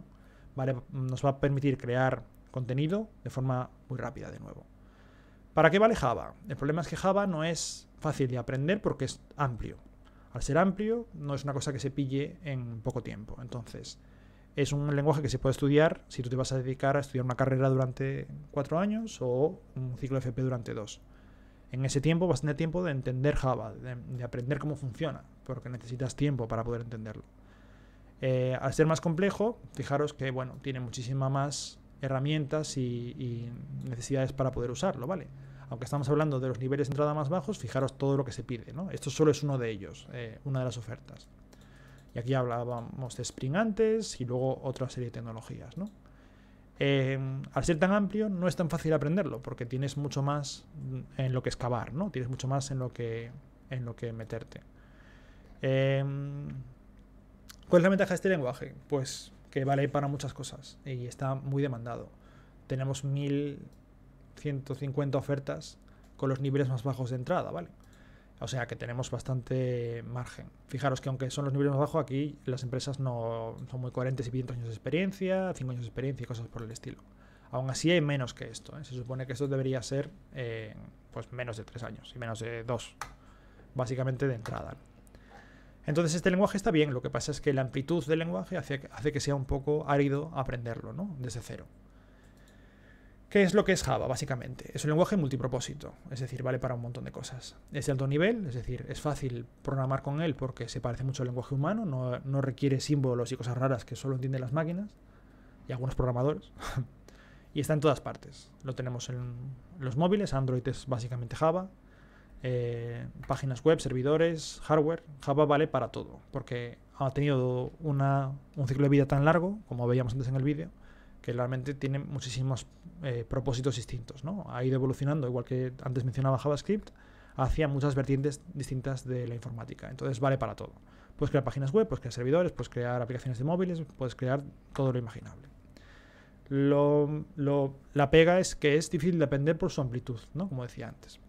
Vale, nos va a permitir crear contenido de forma muy rápida, de nuevo. ¿Para qué vale Java? El problema es que Java no es fácil de aprender porque es amplio. Al ser amplio, no es una cosa que se pille en poco tiempo. Entonces, es un lenguaje que se puede estudiar si tú te vas a dedicar a estudiar una carrera durante cuatro años o un ciclo FP durante dos. En ese tiempo vas a tener tiempo de entender Java, de, aprender cómo funciona, porque necesitas tiempo para poder entenderlo. Eh, al ser más complejo, fijaros que bueno, tiene muchísimas más herramientas y, necesidades para poder usarlo, ¿vale? aunque estamos hablando de los niveles de entrada más bajos, fijaros todo lo que se pide. ¿no? Esto solo es uno de ellos, eh, una de las ofertas. Y aquí hablábamos de Spring antes y luego otra serie de tecnologías. ¿no? Eh, al ser tan amplio, no es tan fácil aprenderlo, porque tienes mucho más en lo que excavar, ¿no? Tienes mucho más en lo que, en lo que meterte. Eh, ¿Cuál es la ventaja de este lenguaje? Pues que vale para muchas cosas y está muy demandado. Tenemos mil 150 ofertas con los niveles más bajos de entrada, ¿vale? O sea que tenemos bastante margen. Fijaros que aunque son los niveles más bajos, aquí las empresas no son muy coherentes y 500 años de experiencia, 5 años de experiencia y cosas por el estilo. Aún así hay menos que esto. ¿eh? Se supone que esto debería ser pues menos de 3 años y menos de 2, básicamente de entrada. Entonces este lenguaje está bien, lo que pasa es que la amplitud del lenguaje hace, que sea un poco árido aprenderlo, ¿no? Desde cero. ¿Qué es lo que es Java, básicamente? Es un lenguaje multipropósito, es decir, vale para un montón de cosas. Es de alto nivel, es decir, es fácil programar con él porque se parece mucho al lenguaje humano, no, requiere símbolos y cosas raras que solo entienden las máquinas y algunos programadores. [laughs] y está en todas partes. Lo tenemos en los móviles, Android es básicamente Java, eh, páginas web, servidores, hardware. Java vale para todo porque ha tenido un ciclo de vida tan largo, como veíamos antes en el vídeo, que realmente tiene muchísimos eh, propósitos distintos. ¿no? Ha ido evolucionando, igual que antes mencionaba JavaScript, hacia muchas vertientes distintas de la informática. Entonces vale para todo. Puedes crear páginas web, puedes crear servidores, puedes crear aplicaciones de móviles, puedes crear todo lo imaginable. Lo, la pega es que es difícil depender por su amplitud, ¿no? como decía antes.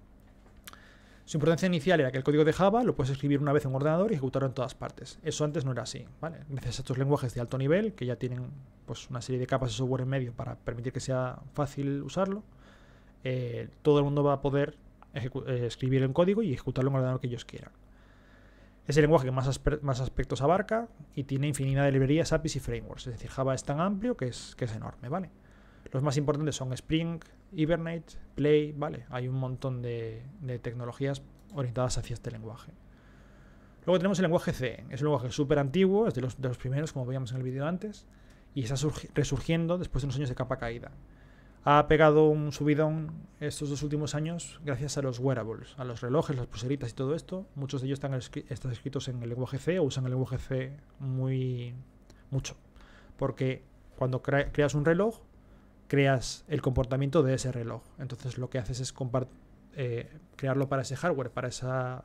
Su importancia inicial era que el código de Java lo puedes escribir una vez en un ordenador y ejecutarlo en todas partes. Eso antes no era así, ¿vale? Gracias estos lenguajes de alto nivel, que ya tienen pues, una serie de capas de software en medio para permitir que sea fácil usarlo, eh, todo el mundo va a poder eh, escribir el código y ejecutarlo en el ordenador que ellos quieran. Es el lenguaje que más, más, aspectos abarca y tiene infinidad de librerías, APIs y frameworks. Es decir, Java es tan amplio que es, que es enorme, ¿vale? Los más importantes son Spring, Hibernate, Play, ¿vale? Hay un montón de, tecnologías orientadas hacia este lenguaje. Luego tenemos el lenguaje C. Es un lenguaje súper antiguo, es de los, de los, primeros, como veíamos en el vídeo antes, y está resurgiendo después de unos años de capa caída. Ha pegado un subidón estos dos últimos años gracias a los wearables, a los relojes, las pulseritas y todo esto. Muchos de ellos están, están escritos en el lenguaje C o usan el lenguaje C muy mucho. Porque cuando creas un reloj, creas el comportamiento de ese reloj. Entonces lo que haces es eh, crearlo para ese hardware, para esa,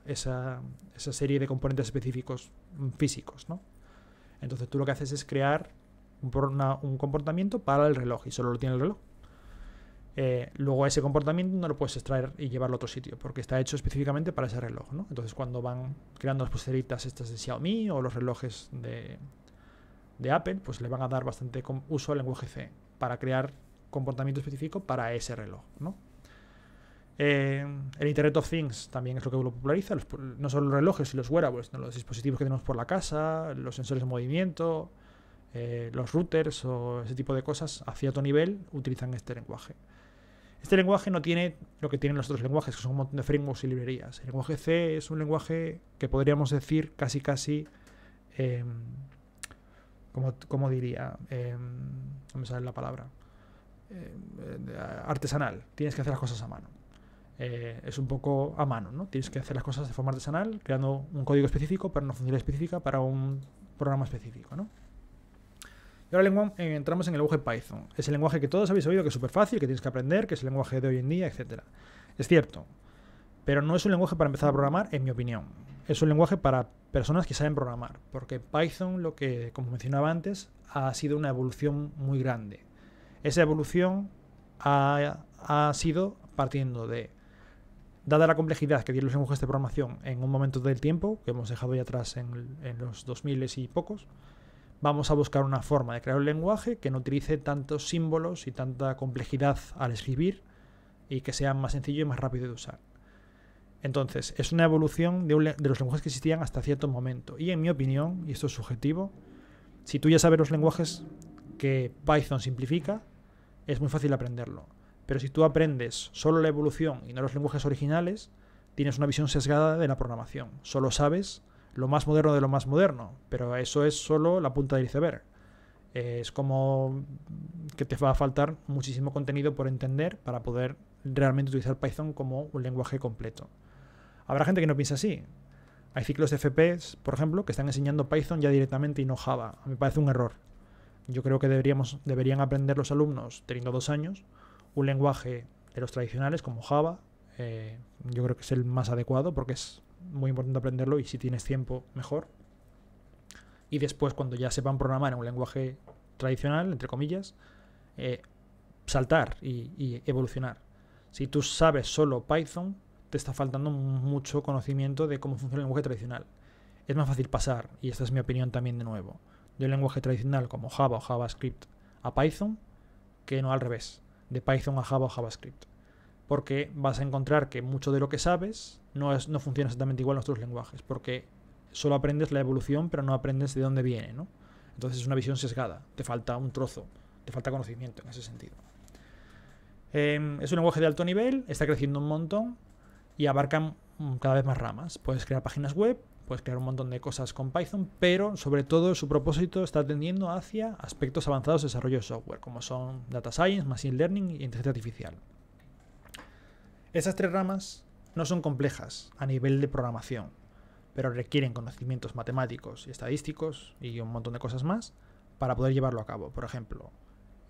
serie de componentes específicos mm, físicos. ¿no? Entonces tú lo que haces es crear un, comportamiento para el reloj y solo lo tiene el reloj. Eh, luego ese comportamiento no lo puedes extraer y llevarlo a otro sitio, porque está hecho específicamente para ese reloj, ¿no? Entonces cuando van creando las pulseritas estas de Xiaomi o los relojes de, de Apple, pues le van a dar bastante uso al lenguaje C para crear comportamiento específico para ese reloj, eh, el Internet of Things también es lo que lo populariza, no solo los relojes y los wearables, los dispositivos que tenemos por la casa, los sensores de movimiento, eh, los routers o ese tipo de cosas a cierto nivel utilizan este lenguaje. Este lenguaje no tiene lo que tienen los otros lenguajes, que son un montón de frameworks y librerías. El lenguaje C es un lenguaje que podríamos decir casi casi, em, como, como, diría, em, no me sale la palabra, eh, eh, artesanal, tienes que hacer las cosas a mano. Eh, es un poco a mano, ¿no? Tienes que hacer las cosas de forma artesanal, creando un código específico para una función específica, para un programa específico, ¿no? Y ahora entramos en el lenguaje Python. Es el lenguaje que todos habéis oído que es súper fácil, que tienes que aprender, que es el lenguaje de hoy en día, etc. Es cierto, pero no es un lenguaje para empezar a programar, en mi opinión. Es un lenguaje para personas que saben programar, porque Python, lo que, como mencionaba antes, ha sido una evolución muy grande esa evolución ha, sido partiendo de, dada la complejidad que tienen los lenguajes de programación en un momento del tiempo, que hemos dejado ya atrás en, los los miles y pocos, vamos a buscar una forma de crear un lenguaje que no utilice tantos símbolos y tanta complejidad al escribir y que sea más sencillo y más rápido de usar. Entonces, es una evolución de, los lenguajes que existían hasta cierto momento. Y en mi opinión, y esto es subjetivo, si tú ya sabes los lenguajes que Python simplifica, es muy fácil aprenderlo. Pero si tú aprendes solo la evolución y no los lenguajes originales, tienes una visión sesgada de la programación. Solo sabes lo más moderno de lo más moderno, pero eso es solo la punta del iceberg. Eh, es como que te va a faltar muchísimo contenido por entender para poder realmente utilizar Python como un lenguaje completo. Habrá gente que no piensa así. Hay ciclos de FPS, por ejemplo, que están enseñando Python ya directamente y no Java. Me parece un error. Yo creo que deberíamos, deberían aprender los alumnos, teniendo dos años, un lenguaje de los tradicionales como Java. Eh, yo creo que es el más adecuado porque es muy importante aprenderlo y si tienes tiempo, mejor. Y después, cuando ya sepan programar en un lenguaje tradicional, entre comillas, eh, saltar y, y evolucionar. Si tú sabes solo Python, te está faltando mucho conocimiento de cómo funciona el lenguaje tradicional. Es más fácil pasar, y esta es mi opinión también de nuevo de un lenguaje tradicional como Java o JavaScript a Python que no al revés, de Python a Java o JavaScript. Porque vas a encontrar que mucho de lo que sabes no, es, no funciona exactamente igual en otros lenguajes, porque solo aprendes la evolución, pero no aprendes de dónde viene, ¿no? Entonces es una visión sesgada, te falta un trozo, te falta conocimiento en ese sentido. Em, es un lenguaje de alto nivel, está creciendo un montón y abarcan cada vez más ramas. Puedes crear páginas web, puedes crear un montón de cosas con Python, pero sobre todo su propósito está tendiendo hacia aspectos avanzados de desarrollo de software, como son Data Science, Machine Learning y Inteligencia Artificial. Esas tres ramas no son complejas a nivel de programación, pero requieren conocimientos matemáticos y estadísticos y un montón de cosas más para poder llevarlo a cabo. Por ejemplo,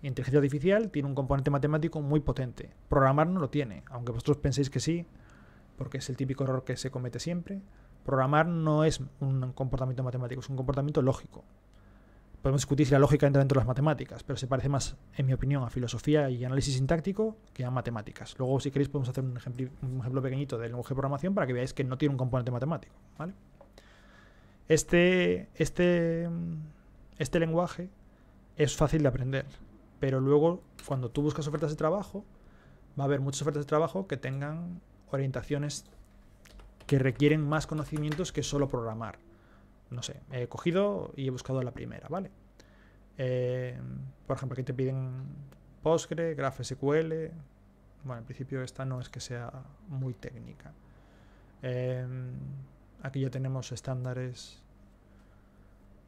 inteligencia artificial tiene un componente matemático muy potente. Programar no lo tiene, aunque vosotros penséis que sí, porque es el típico error que se comete siempre. Programar no es un comportamiento matemático, es un comportamiento lógico. Podemos discutir si la lógica entra dentro de las matemáticas, pero se parece más, en mi opinión, a filosofía y análisis sintáctico que a matemáticas. Luego, si queréis, podemos hacer un, ejemplo, un pequeñito del lenguaje de programación para que veáis que no tiene un componente matemático. Este, este, este lenguaje es fácil de aprender, pero luego, cuando tú buscas ofertas de trabajo, va a haber muchas ofertas de trabajo que tengan orientaciones que requieren más conocimientos que solo programar. No sé, he cogido y he buscado la primera, ¿vale? Eh, por ejemplo, aquí te piden Postgre, GraphSQL. Bueno, en principio esta no es que sea muy técnica. Em, aquí ya tenemos estándares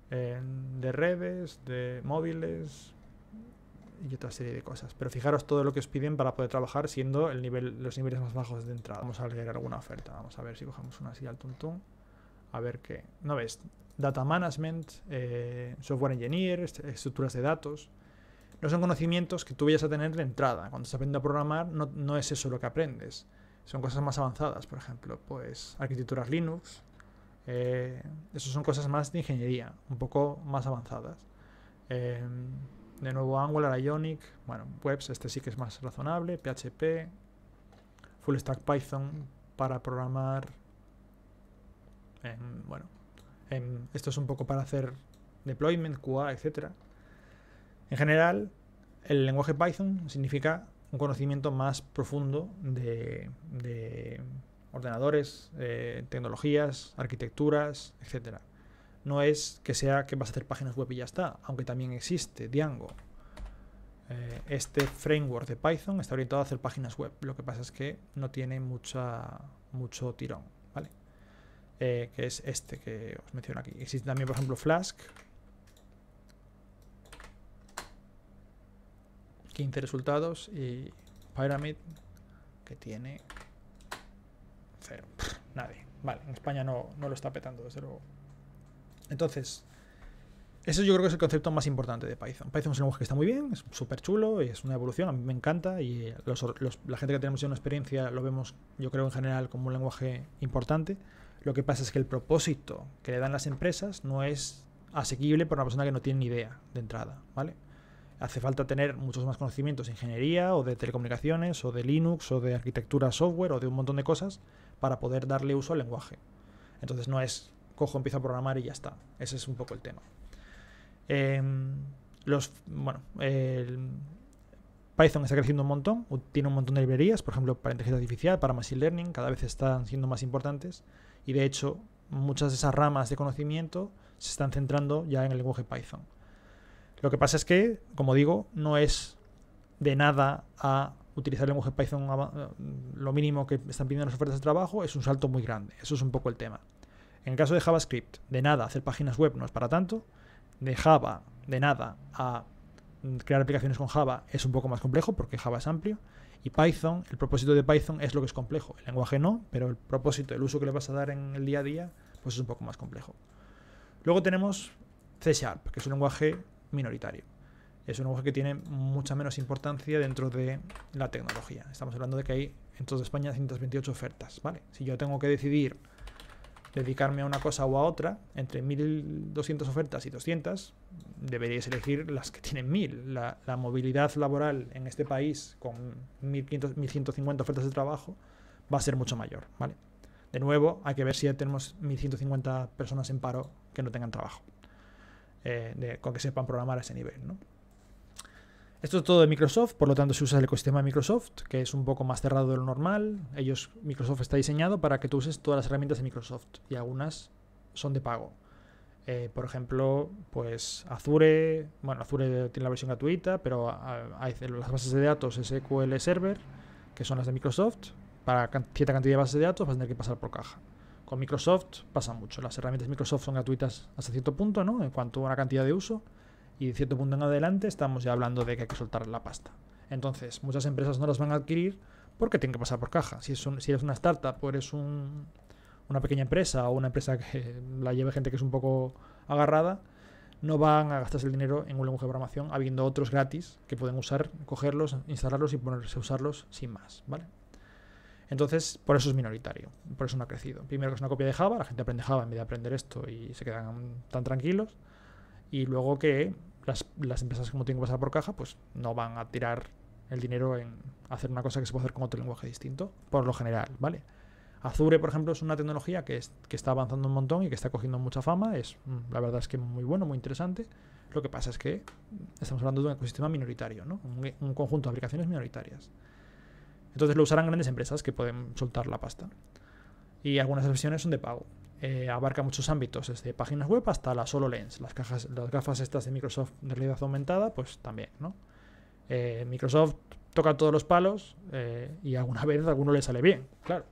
em, de redes, de móviles, y otra serie de cosas. Pero fijaros todo lo que os piden para poder trabajar siendo el nivel, los niveles más bajos de entrada. Vamos a agregar alguna oferta. Vamos a ver si cogemos una así al tuntún. A ver qué. No ves. Data management, eh, software engineer, estructuras de datos. No son conocimientos que tú vayas a tener de entrada. Cuando estás aprendiendo a programar, no, es eso lo que aprendes. Son cosas más avanzadas, por ejemplo, pues arquitecturas Linux. Eh, son cosas más de ingeniería, un poco más avanzadas. Eh, de nuevo Angular, Ionic, bueno, webs, este sí que es más razonable, PHP, Full Stack Python para programar, bueno, esto es un poco para hacer deployment, QA, etc. En general, el lenguaje Python significa un conocimiento más profundo de, ordenadores, eh, tecnologías, arquitecturas, etcétera. No es que sea que vas a hacer páginas web y ya está, aunque también existe Django. Eh, este framework de Python está orientado a hacer páginas web. Lo que pasa es que no tiene mucha, mucho tirón, ¿vale? Eh, que es este que os menciono aquí. Existe también, por ejemplo, Flask, ...15 resultados y Pyramid que tiene cero. Nadie. Vale, en España no, no lo está petando, desde luego. Entonces, eso yo creo que es el concepto más importante de Python. Python es un lenguaje que está muy bien, es súper chulo, es una evolución, a mí me encanta y la gente que tenemos ya una experiencia lo vemos, yo creo, en general como un lenguaje importante. Lo que pasa es que el propósito que le dan las empresas no es asequible para una persona que no tiene ni idea de entrada, ¿vale? Hace falta tener muchos más conocimientos de ingeniería o de telecomunicaciones o de Linux o de arquitectura software o de un montón de cosas para poder darle uso al lenguaje. Entonces no es cojo, empiezo a programar y ya está. Ese es un poco el tema. Em, los, bueno, Python está creciendo un montón, tiene un montón de librerías, por ejemplo, para inteligencia artificial, para machine learning, cada vez están siendo más importantes y de hecho muchas de esas ramas de conocimiento se están centrando ya en el lenguaje Python. Lo que pasa es que, como digo, no es de nada a utilizar el lenguaje Python lo mínimo que están pidiendo las ofertas de trabajo, es un salto muy grande. Eso es un poco el tema. En caso de JavaScript, de nada, hacer páginas web no es para tanto. De Java, de nada, a crear aplicaciones con Java es un poco más complejo porque Java es amplio. Y Python, el propósito de Python es lo que es complejo. El lenguaje no, pero el propósito, el uso que le vas a dar en el día a día, pues es un poco más complejo. Luego tenemos C Sharp, que es un lenguaje minoritario. Es un lenguaje que tiene mucha menos importancia dentro de la tecnología. Estamos hablando de que hay en toda España 128 ofertas, ¿vale? Si yo tengo que decidir dedicarme a una cosa o a otra, entre 1200 ofertas y 200, deberíais elegir las que tienen 1000. La, movilidad laboral en este país con 1500, 1150 ofertas de trabajo va a ser mucho mayor, ¿vale? De nuevo, hay que ver si ya tenemos 1150 personas en paro que no tengan trabajo, eh, con que sepan programar a ese nivel, ¿no? Esto es todo de Microsoft, por lo tanto se usa el ecosistema de Microsoft, que es un poco más cerrado de lo normal, ellos Microsoft está diseñado para que tú uses todas las herramientas de Microsoft y algunas son de pago. Eh, por ejemplo, pues Azure, bueno, Azure tiene la versión gratuita, pero hay las bases de datos SQL Server, que son las de Microsoft, para cierta cantidad de bases de datos vas a tener que pasar por caja. Con Microsoft pasa mucho, las herramientas de Microsoft son gratuitas hasta cierto punto, ¿no? En cuanto a una cantidad de uso, y de cierto punto en adelante estamos ya hablando de que hay que soltar la pasta. Entonces, muchas empresas no las van a adquirir porque tienen que pasar por caja. Si, es si eres una startup o eres un, una pequeña empresa o una empresa que la lleve gente que es un poco agarrada, no van a gastarse el dinero en un lenguaje de programación, habiendo otros gratis que pueden usar, cogerlos, instalarlos y ponerse a usarlos sin más, ¿vale? Entonces, por eso es minoritario, por eso no ha crecido. Primero que es una copia de Java, la gente aprende Java en vez de aprender esto y se quedan tan tranquilos. Y luego que las, las empresas como tienen que pasar por caja, pues no van a tirar el dinero en hacer una cosa que se puede hacer con otro lenguaje distinto, por lo general, ¿vale? Azure, por ejemplo, es una tecnología que, está avanzando un montón y que está cogiendo mucha fama. Es, mm, la verdad es que muy bueno, muy interesante. Lo que pasa es que estamos hablando de un ecosistema minoritario, ¿no? un, conjunto de aplicaciones minoritarias. Entonces lo usarán grandes empresas que pueden soltar la pasta. Y algunas versiones son de pago. Eh, abarca muchos ámbitos, desde páginas web hasta las lens las, cajas, las gafas estas de Microsoft de realidad aumentada, pues también, ¿no? Eh, Microsoft toca todos los palos eh, y alguna [laughs] vez a alguno le sale bien, claro.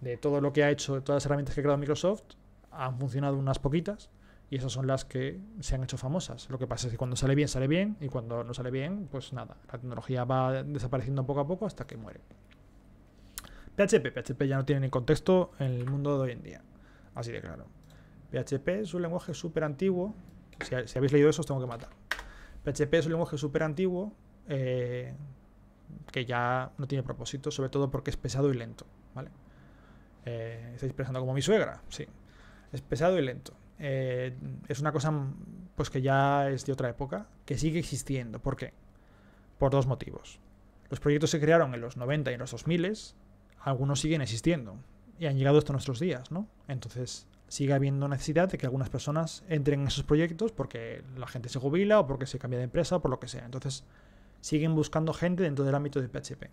De todo lo que ha hecho, de todas las herramientas que ha creado Microsoft, han funcionado unas poquitas y esas son las que se han hecho famosas. Lo que pasa es que cuando sale bien, sale bien y cuando no sale bien, pues nada, la tecnología va desapareciendo poco a poco hasta que muere. PHP, PHP ya no tiene ni contexto en el mundo de hoy en día. Así de claro. PHP es un lenguaje súper antiguo. Si, habéis leído eso, os tengo que matar. PHP es un lenguaje súper antiguo eh, que ya no tiene propósito, sobre todo porque es pesado y lento. ¿vale? Eh, estáis pensando como mi suegra, sí. Es pesado y lento. Eh, es una cosa pues que ya es de otra época, que sigue existiendo. ¿Por qué? Por dos motivos. Los proyectos se crearon en los 90 y en los 2000, algunos siguen existiendo y han llegado hasta nuestros días, ¿no? Entonces sigue habiendo necesidad de que algunas personas entren en esos proyectos porque la gente se jubila o porque se cambia de empresa o por lo que sea. Entonces siguen buscando gente dentro del ámbito de PHP.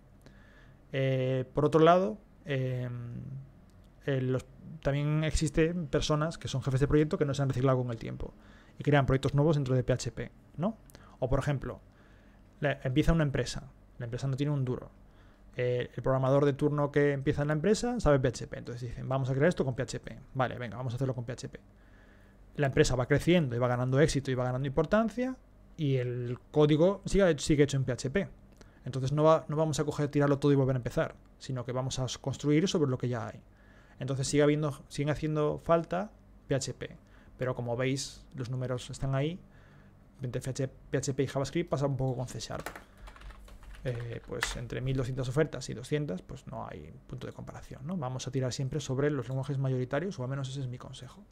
Eh, por otro lado, em, eh, también existen personas que son jefes de proyecto que no se han reciclado con el tiempo y crean proyectos nuevos dentro de PHP, ¿no? O por ejemplo, empieza una empresa, la empresa no tiene un duro, eh, el programador de turno que empieza en la empresa sabe PHP. Entonces dicen, vamos a crear esto con PHP. Vale, venga, vamos a hacerlo con PHP. La empresa va creciendo y va ganando éxito y va ganando importancia y el código sigue, sigue hecho en PHP. Entonces no, no vamos a coger, tirarlo todo y volver a empezar, sino que vamos a construir sobre lo que ya hay. Entonces sigue haciendo falta PHP. Pero como veis, los números están ahí. Entre PHP y JavaScript pasa un poco con C eh, pues entre 1200 ofertas y 200, pues no hay punto de comparación, ¿no? Vamos a tirar siempre sobre los lenguajes mayoritarios, o al menos ese es mi consejo.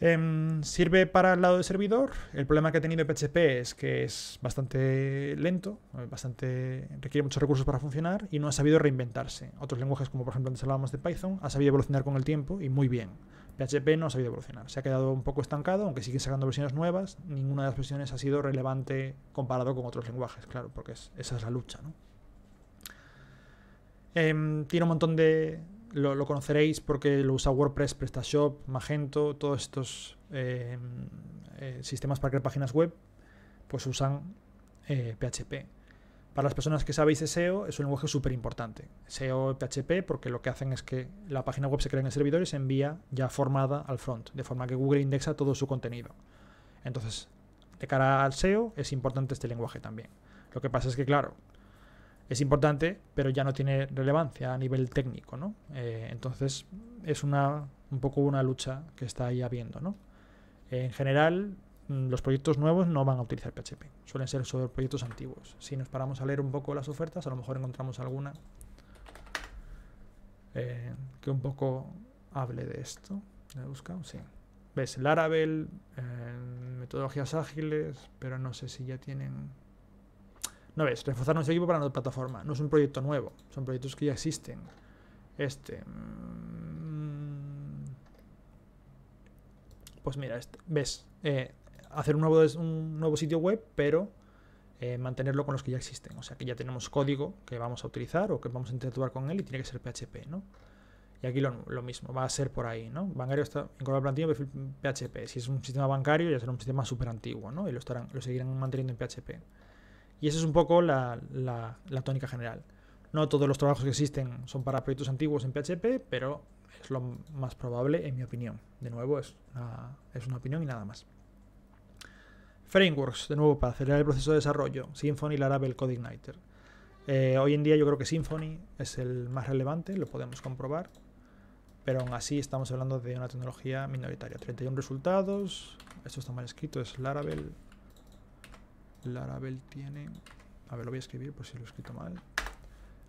Em, ¿Sirve para el lado de servidor? El problema que ha tenido PHP es que es bastante lento, eh, bastante, requiere muchos recursos para funcionar y no ha sabido reinventarse. Otros lenguajes, como por ejemplo antes hablábamos de Python, ha sabido evolucionar con el tiempo y muy bien. PHP no ha sabido evolucionar. Se ha quedado un poco estancado, aunque sigue sacando versiones nuevas. Ninguna de las versiones ha sido relevante comparado con otros lenguajes, claro, porque esa es la lucha. Em, tiene un montón de... Lo, conoceréis porque lo usa WordPress, PrestaShop, Magento, todos estos em, eh, sistemas para crear páginas web, pues usan PHP. Eh, para las personas que sabéis SEO, es un lenguaje súper importante. SEO PHP, porque lo que hacen es que la página web se crea en el servidor y se envía ya formada al front, de forma que Google indexa todo su contenido. Entonces, de cara al SEO, es importante este lenguaje también. Lo que pasa es que, claro, es importante, pero ya no tiene relevancia a nivel técnico, ¿no? Eh, entonces, es una, un poco una lucha que está ahí habiendo, ¿no? En general, Mm, los proyectos nuevos no van a utilizar PHP, suelen ser sobre proyectos antiguos. Si nos paramos a leer un poco las ofertas, a lo mejor encontramos alguna eh, que un poco hable de esto. ¿La he Sí. Ves, Laravel, eh, metodologías ágiles, pero no sé si ya tienen... No ves, reforzar nuestro equipo para la plataforma. No es un proyecto nuevo, son proyectos que ya existen. Este... Mm, pues mira, este, ves, eh, hacer un nuevo, sitio web, pero eh, mantenerlo con los que ya existen. O sea, que ya tenemos código que vamos a utilizar o que vamos a interactuar con él y tiene que ser PHP, Y aquí lo, mismo, va a ser por ahí, ¿no? Bancario está en la plantilla PHP. Si es un sistema bancario, ya será un sistema súper antiguo, ¿no? Y lo, estarán, lo seguirán manteniendo en PHP. Y esa es un poco la, tónica general. No todos los trabajos que existen son para proyectos antiguos en PHP, pero es lo más probable, en mi opinión. De nuevo, es una opinión y nada más. Frameworks, de nuevo, para acelerar el proceso de desarrollo. Symfony, Laravel, CodeIgniter. Eh, hoy en día yo creo que Symfony es el más relevante, lo podemos comprobar. Pero aún así estamos hablando de una tecnología minoritaria. 31 resultados. Esto está mal escrito, es Laravel. Laravel tiene... A ver, lo voy a escribir por si lo he escrito mal.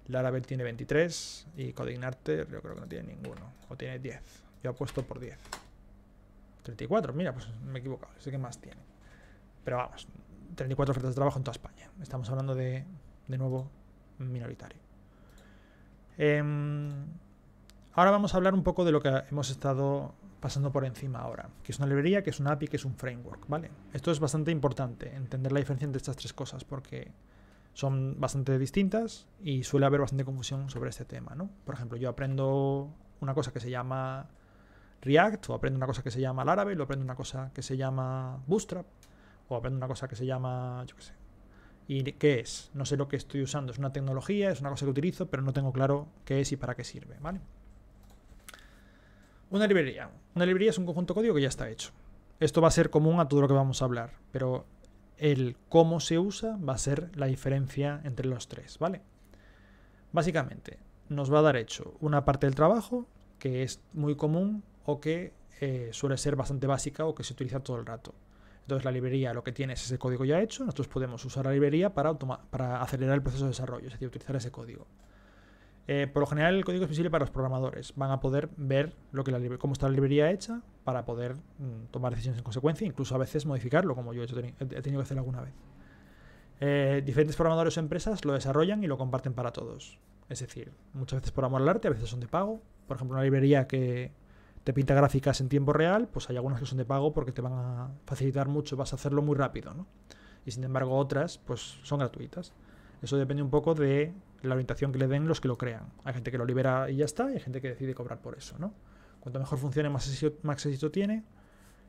Laravel tiene 23 y Codeigniter yo creo que no tiene ninguno. O tiene 10. Yo apuesto por 10. 34, mira, pues me he equivocado. Sé que más tiene. Pero vamos, 34 ofertas de trabajo en toda España. Estamos hablando de, de nuevo, minoritario. Em, ahora vamos a hablar un poco de lo que hemos estado pasando por encima ahora, que es una librería, que es una API, que es un framework, ¿vale? Esto es bastante importante, entender la diferencia entre estas tres cosas, porque son bastante distintas y suele haber bastante confusión sobre este tema, Por ejemplo, yo aprendo una cosa que se llama React, o aprendo una cosa que se llama Laravel, o aprendo una cosa que se llama Bootstrap, o aprendo una cosa que se llama, yo qué sé. ¿Y qué es? No sé lo que estoy usando. Es una tecnología, es una cosa que utilizo, pero no tengo claro qué es y para qué sirve, ¿vale? Una librería. Una librería es un conjunto de código que ya está hecho. Esto va a ser común a todo lo que vamos a hablar, pero el cómo se usa va a ser la diferencia entre los tres, ¿vale? Básicamente, nos va a dar hecho una parte del trabajo que es muy común o que eh, suele ser bastante básica o que se utiliza todo el rato. Entonces la librería lo que tiene es ese código ya hecho, nosotros podemos usar la librería para, acelerar el proceso de desarrollo, es decir, utilizar ese código. Eh, por lo general el código es visible para los programadores, van a poder ver lo que cómo está la librería hecha para poder mm, tomar decisiones en consecuencia, incluso a veces modificarlo, como yo he, tenido que hacer alguna vez. Eh, diferentes programadores o empresas lo desarrollan y lo comparten para todos. Es decir, muchas veces por amor al arte, a veces son de pago. Por ejemplo, una librería que, te pinta gráficas en tiempo real, pues hay algunas que son de pago porque te van a facilitar mucho, vas a hacerlo muy rápido, ¿no? Y sin embargo otras, pues son gratuitas. Eso depende un poco de la orientación que le den los que lo crean. Hay gente que lo libera y ya está, y hay gente que decide cobrar por eso, ¿no? Cuanto mejor funcione, más éxito, tiene.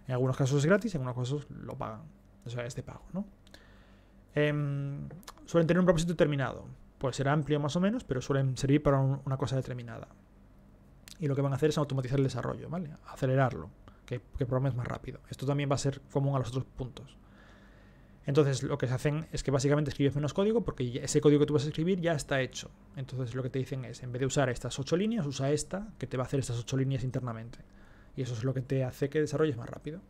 En algunos casos es gratis, en algunos casos lo pagan. O sea, es de pago, ¿no? Em, suelen tener un propósito determinado. pues será amplio más o menos, pero suelen servir para una cosa determinada y lo que van a hacer es automatizar el desarrollo, ¿vale? Acelerarlo, que, programa es más rápido. Esto también va a ser común a los otros puntos. Entonces lo que se hacen es que básicamente escribes menos código porque ese código que tú vas a escribir ya está hecho. Entonces lo que te dicen es, en vez de usar estas ocho líneas, usa esta que te va a hacer estas ocho líneas internamente. Y eso es lo que te hace que desarrolles más rápido.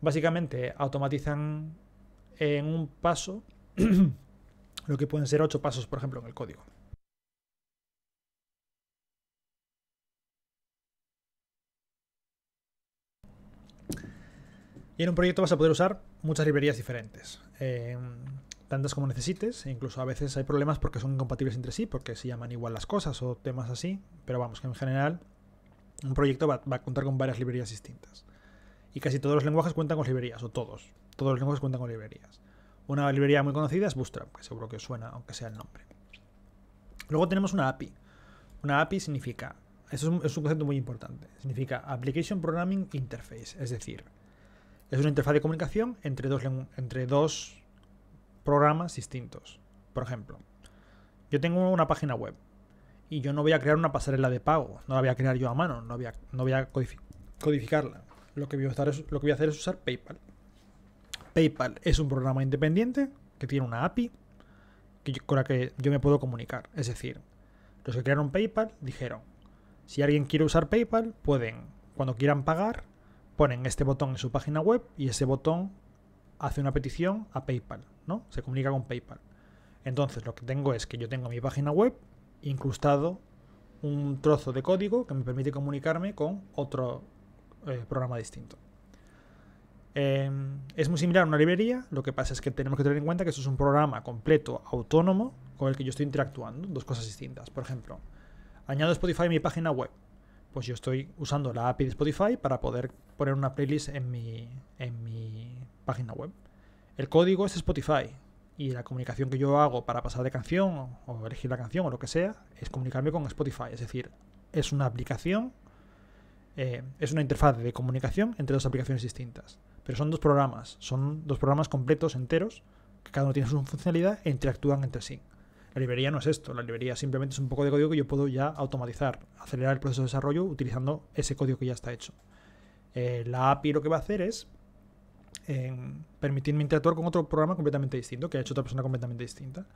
Básicamente automatizan en un paso [clears throat] lo que pueden ser ocho pasos, por ejemplo, en el código. Y en un proyecto vas a poder usar muchas librerías diferentes, eh, tantas como necesites, e incluso a veces hay problemas porque son incompatibles entre sí, porque se llaman igual las cosas o temas así, pero vamos, que en general un proyecto va, a contar con varias librerías distintas. Y casi todos los lenguajes cuentan con librerías, o todos. Todos los lenguajes cuentan con librerías. Una librería muy conocida es Bootstrap, que seguro que suena, aunque sea el nombre. Luego tenemos una API. Una API significa, eso es un concepto muy importante, significa Application Programming Interface, es decir, es una interfaz de comunicación entre dos, programas distintos. Por ejemplo, yo tengo una página web y yo no voy a crear una pasarela de pago, no la voy a crear yo a mano, no voy a, codificarla. Lo que, voy a hacer es usar PayPal. PayPal es un programa independiente que tiene una API con la que yo me puedo comunicar. Es decir, los que crearon PayPal dijeron, si alguien quiere usar PayPal, pueden, cuando quieran pagar, ponen este botón en su página web y ese botón hace una petición a PayPal, ¿no? Se comunica con PayPal. Entonces lo que tengo es que yo tengo mi página web incrustado un trozo de código que me permite comunicarme con otro eh, programa distinto. Em, es muy similar a una librería, lo que pasa es que tenemos que tener en cuenta que eso es un programa completo, autónomo, con el que yo estoy interactuando, dos cosas distintas. Por ejemplo, añado Spotify a mi página web, pues yo estoy usando la API de Spotify para poder poner una playlist en mi, en mi página web. El código es Spotify y la comunicación que yo hago para pasar de canción o elegir la canción o lo que sea es comunicarme con Spotify. Es decir, es una aplicación, eh, es una interfaz de comunicación entre dos aplicaciones distintas. Pero son dos programas, son dos programas completos, enteros, que cada uno tiene su funcionalidad e interactúan entre sí. La librería no es esto, la librería simplemente es un poco de código que yo puedo ya automatizar, acelerar el proceso de desarrollo utilizando ese código que ya está hecho. Eh, la API lo que va a hacer es em, permitirme interactuar con otro programa completamente distinto, que ha hecho otra persona completamente distinta,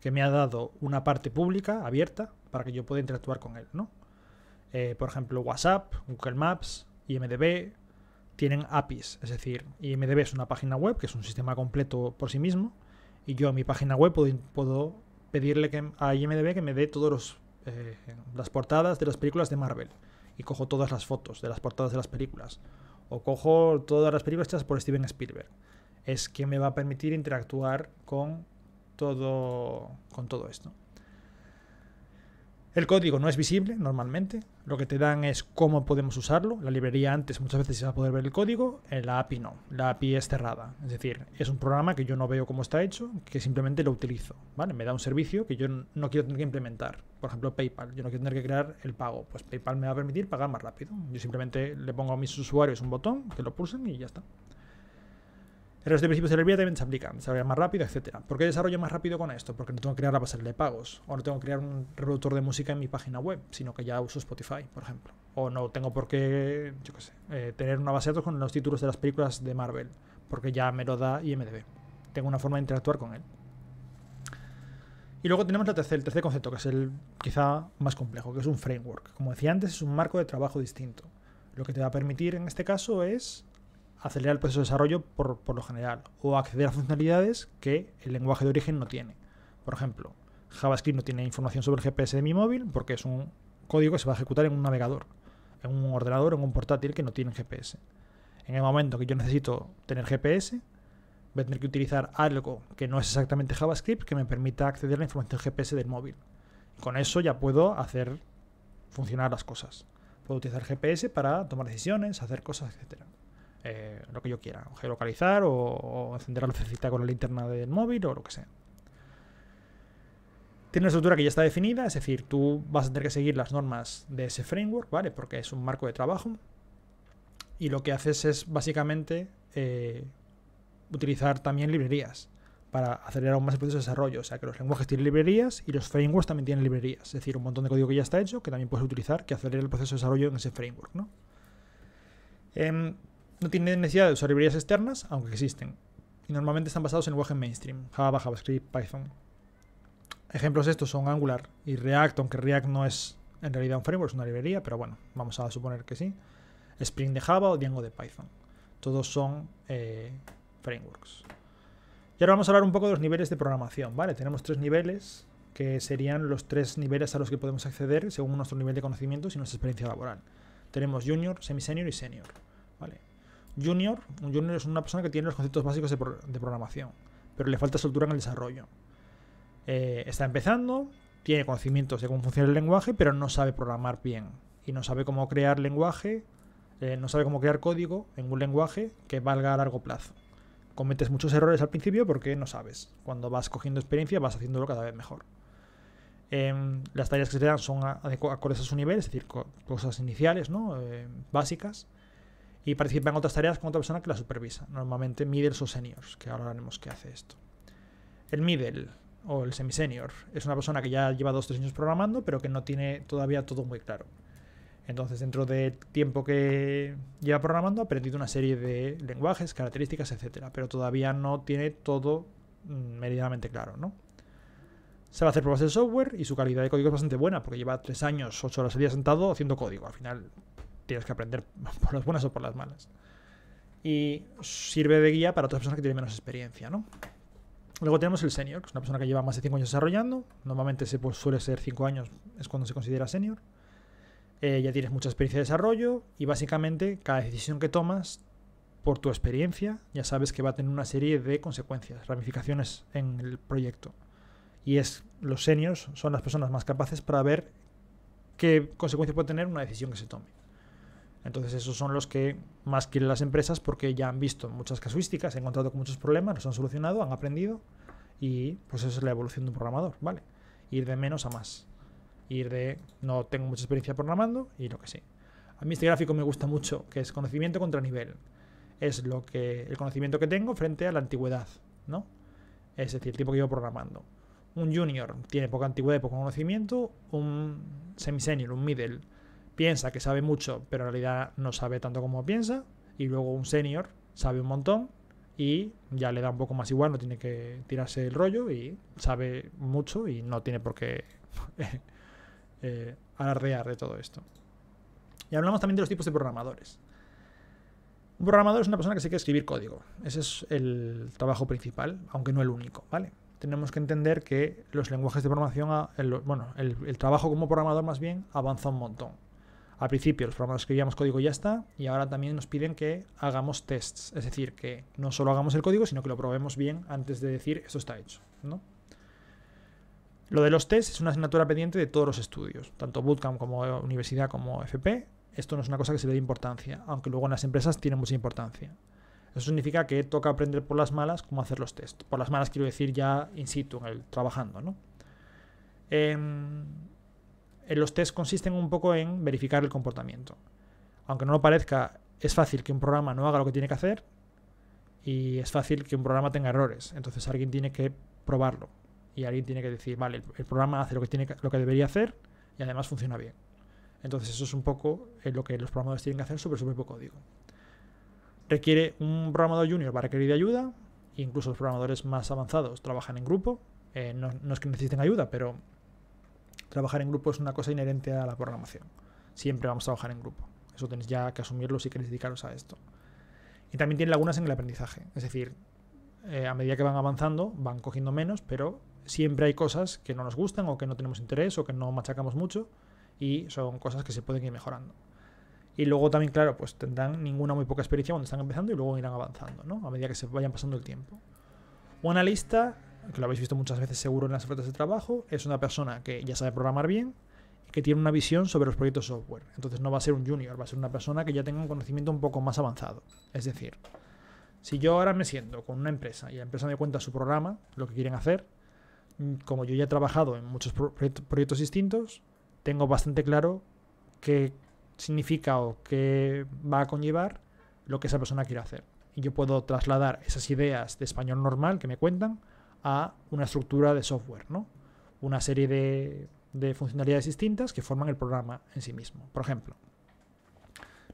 que me ha dado una parte pública, abierta, para que yo pueda interactuar con él, ¿no? Eh, por ejemplo, WhatsApp, Google Maps, IMDB, tienen APIs, es decir, IMDB es una página web, que es un sistema completo por sí mismo, y yo en mi página web puedo pedirle que, a IMDB que me dé todas eh, las portadas de las películas de Marvel. Y cojo todas las fotos de las portadas de las películas. O cojo todas las películas hechas por Steven Spielberg. Es que me va a permitir interactuar con todo, con todo esto. El código no es visible normalmente, lo que te dan es cómo podemos usarlo. La librería antes muchas veces se va a poder ver el código, eh, la API no, la API es cerrada. Es decir, es un programa que yo no veo cómo está hecho, que simplemente lo utilizo. ¿vale? Me da un servicio que yo no quiero tener que implementar. Por ejemplo, PayPal, yo no quiero tener que crear el pago. Pues PayPal me va a permitir pagar más rápido. Yo simplemente le pongo a mis usuarios un botón, que lo pulsen y ya está. Pero de principios de vida también se aplican, se más rápido, etc. ¿Por qué desarrollo más rápido con esto? Porque no tengo que crear la base de pagos, o no tengo que crear un reproductor de música en mi página web, sino que ya uso Spotify, por ejemplo. O no tengo por qué, yo qué sé, eh, tener una base de datos con los títulos de las películas de Marvel, porque ya me lo da IMDB. Tengo una forma de interactuar con él. Y luego tenemos el tercer concepto, que es el quizá más complejo, que es un framework. Como decía antes, es un marco de trabajo distinto. Lo que te va a permitir en este caso es acelerar el proceso de desarrollo por, lo general o acceder a funcionalidades que el lenguaje de origen no tiene. Por ejemplo, JavaScript no tiene información sobre el GPS de mi móvil porque es un código que se va a ejecutar en un navegador, en un ordenador, en un portátil que no tiene GPS. En el momento que yo necesito tener GPS, voy a tener que utilizar algo que no es exactamente JavaScript que me permita acceder a la información GPS del móvil. Con eso ya puedo hacer funcionar las cosas. Puedo utilizar GPS para tomar decisiones, hacer cosas, etcétera. Eh, lo que yo quiera, geolocalizar, o, encender la con la linterna del móvil, o lo que sea. Tiene una estructura que ya está definida, es decir, tú vas a tener que seguir las normas de ese framework, ¿vale? Porque es un marco de trabajo. Y lo que haces es básicamente eh, utilizar también librerías para acelerar aún más el proceso de desarrollo. O sea, que los lenguajes tienen librerías y los frameworks también tienen librerías. Es decir, un montón de código que ya está hecho que también puedes utilizar que acelere el proceso de desarrollo en ese framework, ¿no? Em, no tienen necesidad de usar librerías externas, aunque existen. Y normalmente están basados en lenguaje mainstream, Java, JavaScript, Python. Ejemplos estos son Angular y React, aunque React no es en realidad un framework, es una librería, pero bueno, vamos a suponer que sí. Spring de Java o Django de Python. Todos son eh, frameworks. Y ahora vamos a hablar un poco de los niveles de programación, ¿vale? Tenemos tres niveles, que serían los tres niveles a los que podemos acceder según nuestro nivel de conocimientos y nuestra experiencia laboral. Tenemos junior, semi-senior y senior, ¿vale? junior, un junior es una persona que tiene los conceptos básicos de, programación, pero le falta soltura en el desarrollo. Eh, está empezando, tiene conocimientos de cómo funciona el lenguaje, pero no sabe programar bien. Y no sabe cómo crear lenguaje, eh, no sabe cómo crear código en un lenguaje que valga a largo plazo. Cometes muchos errores al principio porque no sabes. Cuando vas cogiendo experiencia vas haciéndolo cada vez mejor. Em, las tareas que se te dan son acordes a, su nivel, es decir, cosas iniciales, ¿no? Eh, básicas y participa en otras tareas con otra persona que la supervisa, normalmente middles o seniors, que ahora veremos qué hace esto. El middle o el semi-senior es una persona que ya lleva 2-3 años programando, pero que no tiene todavía todo muy claro. Entonces, dentro del tiempo que lleva programando, ha aprendido una serie de lenguajes, características, etcétera, pero todavía no tiene todo mm, medianamente claro, ¿no? Se va a hacer pruebas de software y su calidad de código es bastante buena, porque lleva 3 años, 8 horas al día sentado haciendo código. Al final, tienes que aprender [laughs] por las buenas o por las malas. Y sirve de guía para otras personas que tienen menos experiencia, ¿no? Luego tenemos el senior, que es una persona que lleva más de 5 años desarrollando. Normalmente se, pues, suele ser 5 años, es cuando se considera senior. Eh, ya tienes mucha experiencia de desarrollo y básicamente cada decisión que tomas por tu experiencia ya sabes que va a tener una serie de consecuencias, ramificaciones en el proyecto. Y es los seniors son las personas más capaces para ver qué consecuencias puede tener una decisión que se tome. Entonces esos son los que más quieren las empresas porque ya han visto muchas casuísticas, han encontrado con muchos problemas, los han solucionado, han aprendido y pues eso es la evolución de un programador, ¿vale? Ir de menos a más. Ir de no tengo mucha experiencia programando y lo que sí. A mí este gráfico me gusta mucho, que es conocimiento contra nivel. Es lo que el conocimiento que tengo frente a la antigüedad, ¿no? Es decir, el tipo que llevo programando. Un junior tiene poca antigüedad y poco conocimiento, un semisenior, un middle piensa que sabe mucho, pero en realidad no sabe tanto como piensa, y luego un senior sabe un montón y ya le da un poco más igual, no tiene que tirarse el rollo y sabe mucho y no tiene por qué [laughs] eh, de todo esto. Y hablamos también de los tipos de programadores. Un programador es una persona que se quiere escribir código. Ese es el trabajo principal, aunque no el único, ¿vale? Tenemos que entender que los lenguajes de programación, ah, bueno, el trabajo como programador más bien avanza un montón al principio los programas escribíamos código y ya está, y ahora también nos piden que hagamos tests, es decir, que no solo hagamos el código, sino que lo probemos bien antes de decir esto está hecho. ¿no? Lo de los tests es una asignatura pendiente de todos los estudios, tanto bootcamp como universidad como FP. Esto no es una cosa que se le dé importancia, aunque luego en las empresas tiene mucha importancia. Eso significa que toca aprender por las malas cómo hacer los tests. Por las malas quiero decir ya in situ, en el, trabajando, ¿no? Em, eh, los tests consisten un poco en verificar el comportamiento. Aunque no lo parezca, es fácil que un programa no haga lo que tiene que hacer y es fácil que un programa tenga errores. Entonces alguien tiene que probarlo y alguien tiene que decir, vale, el, programa hace lo que, tiene lo que debería hacer y además funciona bien. Entonces eso es un poco eh, lo que los programadores tienen que hacer sobre súper poco código. Requiere un programador junior para requerir de ayuda, incluso los programadores más avanzados trabajan en grupo, eh, no es que necesiten ayuda, pero trabajar en grupo es una cosa inherente a la programación. Siempre vamos a trabajar en grupo. Eso tenéis ya que asumirlo si queréis dedicaros a esto. Y también tiene lagunas en el aprendizaje. Es decir, eh, a medida que van avanzando, van cogiendo menos, pero siempre hay cosas que no nos gustan o que no tenemos interés o que no machacamos mucho y son cosas que se pueden ir mejorando. Y luego también, claro, pues tendrán ninguna muy poca experiencia cuando están empezando y luego irán avanzando, ¿no? A medida que se vayan pasando el tiempo. una lista que lo habéis visto muchas veces seguro en las ofertas de trabajo, es una persona que ya sabe programar bien y que tiene una visión sobre los proyectos software. Entonces no va a ser un junior, va a ser una persona que ya tenga un conocimiento un poco más avanzado. Es decir, si yo ahora me siento con una empresa y la empresa me cuenta su programa, lo que quieren hacer, mm, como yo ya he trabajado en muchos proyectos distintos, tengo bastante claro qué significa o qué va a conllevar lo que esa persona quiere hacer. Y yo puedo trasladar esas ideas de español normal que me cuentan a una estructura de software, ¿no? Una serie de, funcionalidades distintas que forman el programa en sí mismo. Por ejemplo,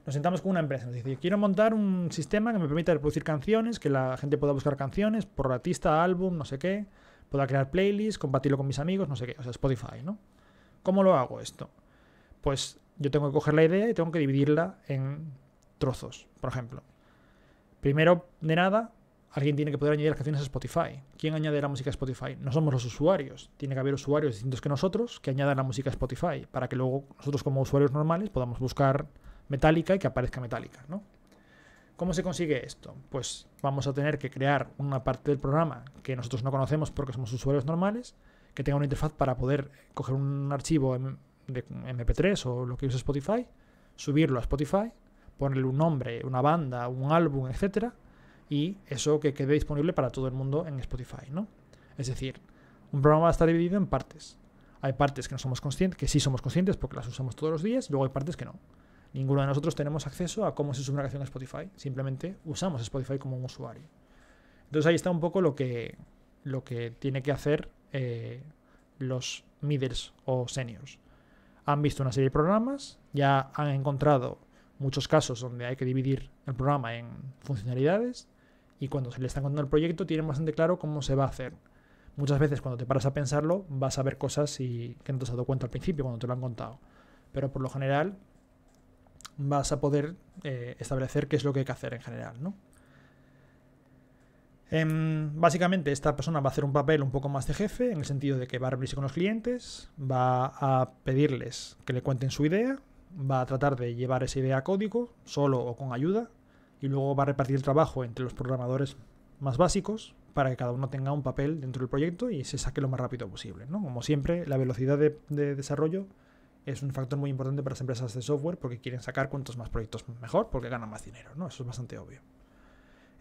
nos sentamos con una empresa, nos dice, quiero montar un sistema que me permita reproducir canciones, que la gente pueda buscar canciones por artista, álbum, no sé qué, pueda crear playlists, compartirlo con mis amigos, no sé qué, o sea, Spotify, ¿no? ¿Cómo lo hago esto? Pues yo tengo que coger la idea y tengo que dividirla en trozos, por ejemplo. Primero de nada, Alguien tiene que poder añadir las canciones a Spotify. ¿Quién añade la música a Spotify? No somos los usuarios. Tiene que haber usuarios distintos que nosotros que añadan la música a Spotify para que luego nosotros como usuarios normales podamos buscar Metallica y que aparezca Metallica, ¿Cómo se consigue esto? Pues vamos a tener que crear una parte del programa que nosotros no conocemos porque somos usuarios normales, que tenga una interfaz para poder coger un archivo de MP3 o lo que use Spotify, subirlo a Spotify, ponerle un nombre, una banda, un álbum, etc., y eso que quede disponible para todo el mundo en Spotify, ¿no? Es decir, un programa va a estar dividido en partes. Hay partes que no somos conscientes, que sí somos conscientes porque las usamos todos los días, luego hay partes que no. Ninguno de nosotros tenemos acceso a cómo se sube una canción a Spotify, simplemente usamos Spotify como un usuario. Entonces ahí está un poco lo que, lo que tiene que hacer eh, los middles o seniors. Han visto una serie de programas, ya han encontrado muchos casos donde hay que dividir el programa en funcionalidades, y cuando se le está contando el proyecto tienen bastante claro cómo se va a hacer. Muchas veces cuando te paras a pensarlo vas a ver cosas y que no te has dado cuenta al principio cuando te lo han contado. Pero por lo general vas a poder eh, establecer qué es lo que hay que hacer en general, ¿no? Em, básicamente esta persona va a hacer un papel un poco más de jefe, en el sentido de que va a reunirse con los clientes, va a pedirles que le cuenten su idea, va a tratar de llevar esa idea a código, solo o con ayuda, y luego va a repartir el trabajo entre los programadores más básicos para que cada uno tenga un papel dentro del proyecto y se saque lo más rápido posible. ¿no? Como siempre, la velocidad de, desarrollo es un factor muy importante para las empresas de software porque quieren sacar cuantos más proyectos mejor porque ganan más dinero, ¿no? Eso es bastante obvio.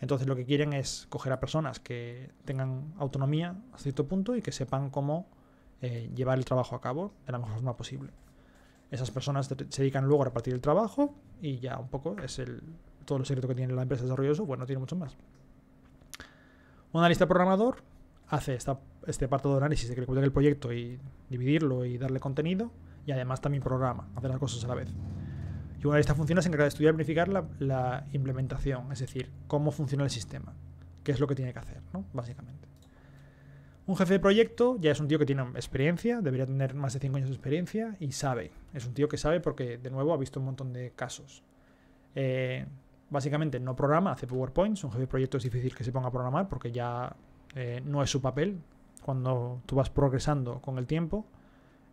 Entonces lo que quieren es coger a personas que tengan autonomía a cierto punto y que sepan cómo eh, llevar el trabajo a cabo de la mejor forma posible. Esas personas se dedican luego a repartir el trabajo y ya un poco es el, todo el secreto que tiene la empresa de desarrollo de no tiene mucho más. Un analista programador hace esta, este parte de análisis de que le el proyecto y dividirlo y darle contenido, y además también programa, hace las cosas a la vez. Y un analista funciona se encarga de estudiar y verificar la, la implementación, es decir, cómo funciona el sistema, qué es lo que tiene que hacer, ¿no? Básicamente. Un jefe de proyecto ya es un tío que tiene experiencia, debería tener más de 5 años de experiencia y sabe. Es un tío que sabe porque, de nuevo, ha visto un montón de casos. Eh, básicamente no programa, hace PowerPoint. un jefe de proyecto, es difícil que se ponga a programar porque ya eh, no es su papel. Cuando tú vas progresando con el tiempo,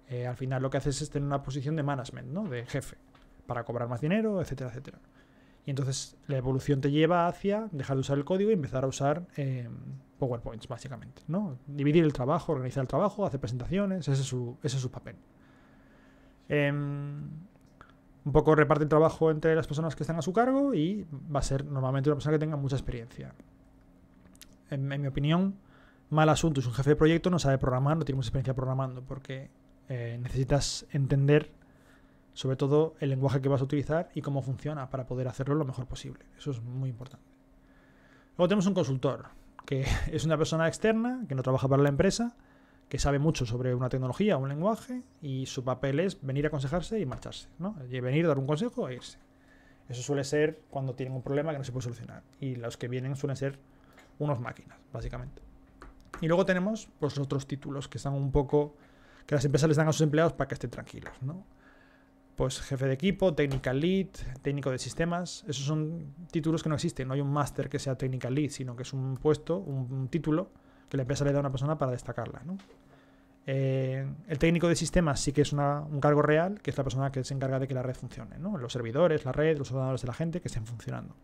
eh, al final lo que haces es tener una posición de management, ¿no? De jefe, para cobrar más dinero, etcétera, etcétera. Y entonces la evolución te lleva hacia dejar de usar el código y empezar a usar eh, PowerPoints, básicamente. ¿no? Dividir el trabajo, organizar el trabajo, hacer presentaciones, ese es su, papel. Em, un poco reparte el trabajo entre las personas que están a su cargo y va a ser normalmente una persona que tenga mucha experiencia. En, mi opinión, mal asunto es un jefe de proyecto no sabe programar, no tiene mucha experiencia programando, porque eh, necesitas entender sobre todo el lenguaje que vas a utilizar y cómo funciona para poder hacerlo lo mejor posible. Eso es muy importante. Luego tenemos un consultor, que [laughs] es una persona externa que no trabaja para la empresa que sabe mucho sobre una tecnología o un lenguaje y su papel es venir a aconsejarse y marcharse, ¿no? Venir, dar un consejo e irse. Eso suele ser cuando tienen un problema que no se puede solucionar. Y los que vienen suelen ser unos máquinas, básicamente. Y luego tenemos los pues, otros títulos que están un poco. que las empresas les dan a sus empleados para que estén tranquilos, ¿no? Pues jefe de equipo, technical lead, técnico de sistemas. Esos son títulos que no existen. No hay un máster que sea technical lead, sino que es un puesto, un título que la empresa le da a una persona para destacarla. Eh, el técnico de sistemas sí que es un cargo real, que es la persona que se encarga de que la red funcione, los servidores, la red, los ordenadores de la gente que estén funcionando.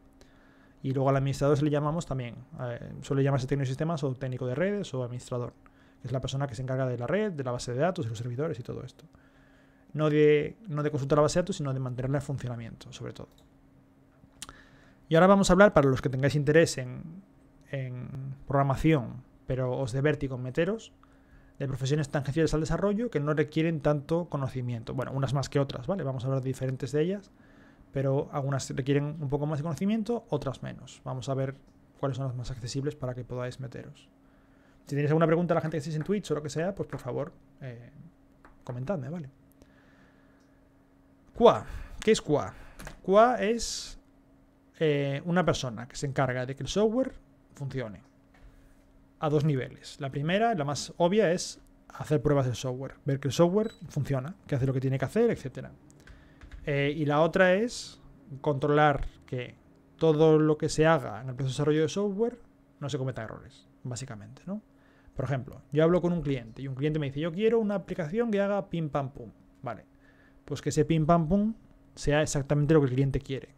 Y luego al administrador se le llamamos también, eh, suele llamarse técnico de sistemas o técnico de redes o administrador, que es la persona que se encarga de la red, de la base de datos, de los servidores y todo esto. No de, no de consultar la base de datos, sino de mantenerla en funcionamiento, sobre todo. Y ahora vamos a hablar, para los que tengáis interés en, en programación pero os de con meteros, de profesiones tangenciales al desarrollo que no requieren tanto conocimiento. Bueno, unas más que otras, ¿vale? Vamos a hablar de diferentes de ellas, pero algunas requieren un poco más de conocimiento, otras menos. Vamos a ver cuáles son las más accesibles para que podáis meteros. Si tenéis alguna pregunta a la gente que estéis en Twitch o lo que sea, pues por favor, eh, comentadme, ¿vale? Qua. ¿Qué es Qua? Qua es eh, una persona que se encarga de que el software funcione a dos niveles. La primera, la más obvia, es hacer pruebas de software, ver que el software funciona, que hace lo que tiene que hacer, etc. Eh, y la otra es controlar que todo lo que se haga en el proceso de desarrollo de software no se cometa errores, básicamente, ¿no? Por ejemplo, yo hablo con un cliente y un cliente me dice, yo quiero una aplicación que haga pim pam pum. Vale, pues que ese pim pam pum sea exactamente lo que el cliente quiere.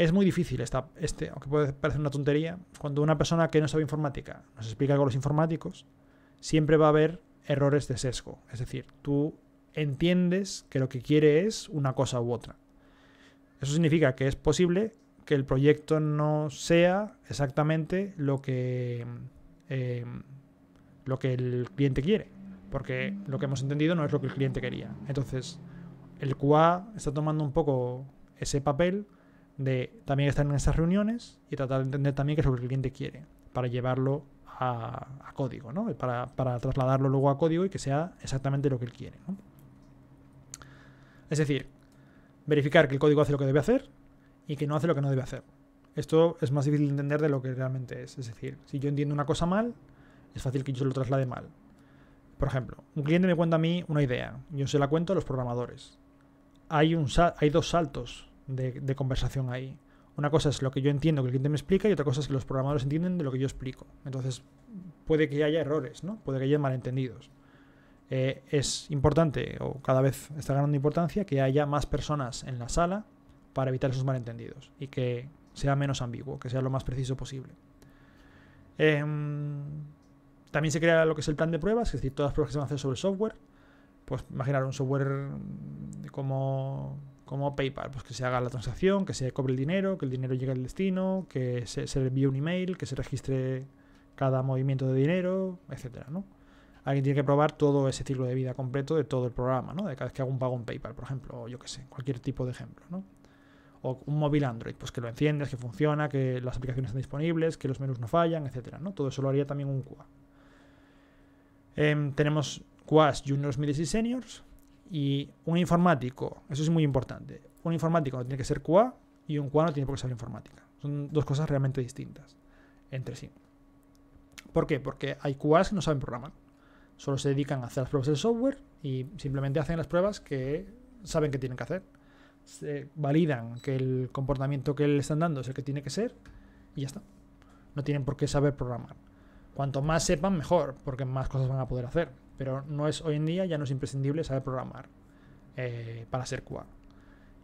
Es muy difícil, esta, este, aunque puede parecer una tontería, cuando una persona que no sabe informática nos explica a los informáticos, siempre va a haber errores de sesgo. Es decir, tú entiendes que lo que quiere es una cosa u otra. Eso significa que es posible que el proyecto no sea exactamente lo que, em, lo que el cliente quiere, porque lo que hemos entendido no es lo que el cliente quería. Entonces, el QA está tomando un poco ese papel de también estar en esas reuniones y tratar de entender también qué es lo que el cliente quiere para llevarlo a, código, ¿no? Para, trasladarlo luego a código y que sea exactamente lo que él quiere. Es decir, verificar que el código hace lo que debe hacer y que no hace lo que no debe hacer. Esto es más difícil de entender de lo que realmente es. Es decir, si yo entiendo una cosa mal, es fácil que yo se lo traslade mal. Por ejemplo, un cliente me cuenta a mí una idea, yo se la cuento a los programadores. Hay, un hay dos saltos de, conversación ahí. Una cosa es lo que yo entiendo que el cliente me explica y otra cosa es que los programadores entienden de lo que yo explico. Entonces puede que haya errores, ¿no? Puede que haya malentendidos. Eh, es importante, o cada vez está ganando importancia, que haya más personas en la sala para evitar esos malentendidos y que sea menos ambiguo, que sea lo más preciso posible. Em, también se crea lo que es el plan de pruebas, es decir, todas las pruebas que se van a hacer sobre software. Pues imaginar un software como como PayPal, pues que se haga la transacción, que se cobre el dinero, que el dinero llegue al destino, que se, se envíe un email, que se registre cada movimiento de dinero, etcétera, ¿no? Alguien tiene que probar todo ese ciclo de vida completo de todo el programa, ¿no? De cada vez que hago un pago en PayPal, por ejemplo, o yo qué sé, cualquier tipo de ejemplo, ¿no? O un móvil Android, pues que lo enciendas, que funciona, que las aplicaciones están disponibles, que los menús no fallan, etcétera, ¿no? Todo eso lo haría también un QA. Em, tenemos QAs juniors, midis y seniors. Y un informático, eso es muy importante, un informático no tiene que ser QA y un QA no tiene por qué saber informática. Son dos cosas realmente distintas entre sí. ¿Por qué? Porque hay QAs que no saben programar. Solo se dedican a hacer las pruebas del software y simplemente hacen las pruebas que saben que tienen que hacer. Se validan que el comportamiento que le están dando es el que tiene que ser y ya está. No tienen por qué saber programar. Cuanto más sepan, mejor, porque más cosas van a poder hacer pero no es hoy en día, ya no es imprescindible saber programar eh, para ser QA.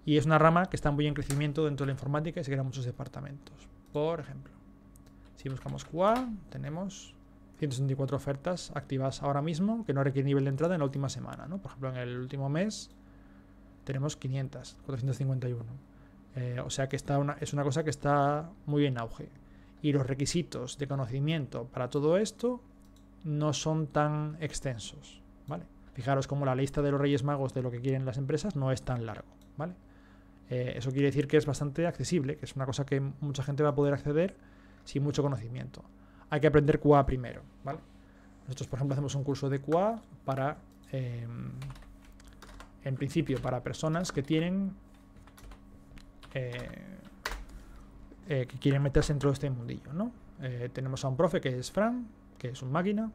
Y es una rama que está muy en crecimiento dentro de la informática y se crean muchos departamentos. Por ejemplo, si buscamos QA, tenemos 164 ofertas activas ahora mismo que no requieren nivel de entrada en la última semana. Por ejemplo, en el último mes tenemos 500, 451. Eh, o sea que está es una cosa que está muy en auge. Y los requisitos de conocimiento para todo esto no son tan extensos, ¿vale? Fijaros como la lista de los Reyes Magos de lo que quieren las empresas no es tan largo, ¿vale? Eh, eso quiere decir que es bastante accesible, que es una cosa que mucha gente va a poder acceder sin mucho conocimiento. Hay que aprender QA primero, ¿vale? Nosotros, por ejemplo, hacemos un curso de QA para, eh, en principio, para personas que tienen, eh, que quieren meterse dentro de este mundillo, ¿no? tenemos a un profe que es Fran, que es un máquina,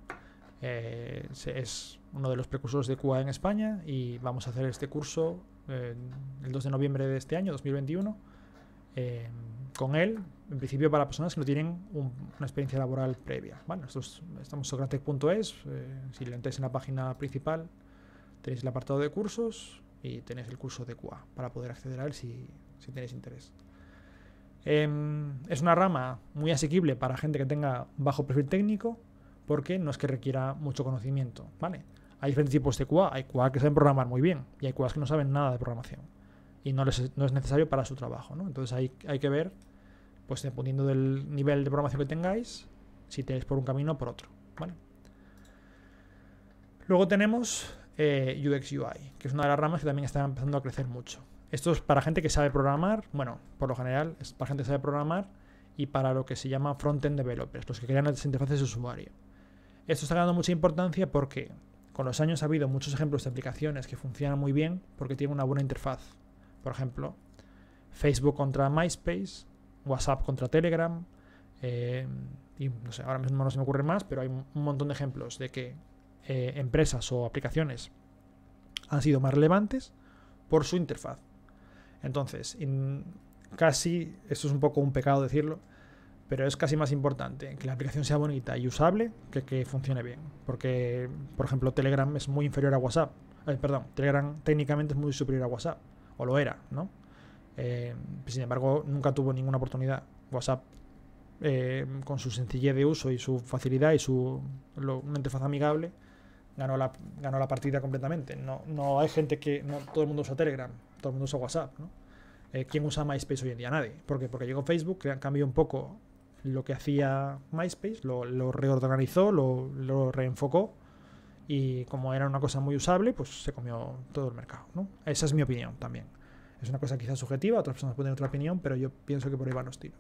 eh, es uno de los precursores de QA en España y vamos a hacer este curso eh, el 2 de noviembre de este año, 2021, eh, con él, en principio para personas que no tienen una experiencia laboral previa. Bueno, nosotros estamos socrates.es si le entréis en la página principal tenéis el apartado de cursos y tenéis el curso de QA para poder acceder a él si, si tenéis interés. Em, es una rama muy asequible para gente que tenga bajo perfil técnico, porque no es que requiera mucho conocimiento, ¿vale? Hay diferentes tipos de QA, hay QA que saben programar muy bien y hay QA que no saben nada de programación y no, no es necesario para su trabajo, ¿no? Entonces hay, que ver, pues dependiendo del nivel de programación que tengáis, si tenéis por un camino o por otro, Luego tenemos eh, UX UI, que es una de las ramas que también está empezando a crecer mucho. Esto es para gente que sabe programar, bueno, por lo general es para gente que sabe programar y para lo que se llama front-end developers, los que crean las interfaces de usuario. Esto está ganando mucha importancia porque con los años ha habido muchos ejemplos de aplicaciones que funcionan muy bien porque tienen una buena interfaz. Por ejemplo, Facebook contra MySpace, WhatsApp contra Telegram, eh, y no sé, ahora mismo no se me ocurre más, pero hay un montón de ejemplos de que eh, empresas o aplicaciones han sido más relevantes por su interfaz. Entonces, casi, esto es un poco un pecado decirlo, pero es casi más importante que la aplicación sea bonita y usable que que funcione bien. Porque, por ejemplo, Telegram es muy inferior a WhatsApp. Eh, perdón, Telegram técnicamente es muy superior a WhatsApp, o lo era, ¿no? Eh, sin embargo, nunca tuvo ninguna oportunidad. WhatsApp, eh, con su sencillez de uso y su facilidad y su una interfaz amigable, ganó la, ganó la partida completamente. No, no hay gente que. No, todo el mundo usa Telegram, todo el mundo usa WhatsApp, ¿no? Eh, ¿Quién usa MySpace hoy en día? Nadie. ¿Por qué? Porque llegó Facebook, que han un poco lo que hacía MySpace, lo, reorganizó, lo, reenfocó y como era una cosa muy usable, pues se comió todo el mercado. ¿no? Esa es mi opinión también. Es una cosa quizás subjetiva, otras personas pueden tener otra opinión, pero yo pienso que por ahí van los tiros.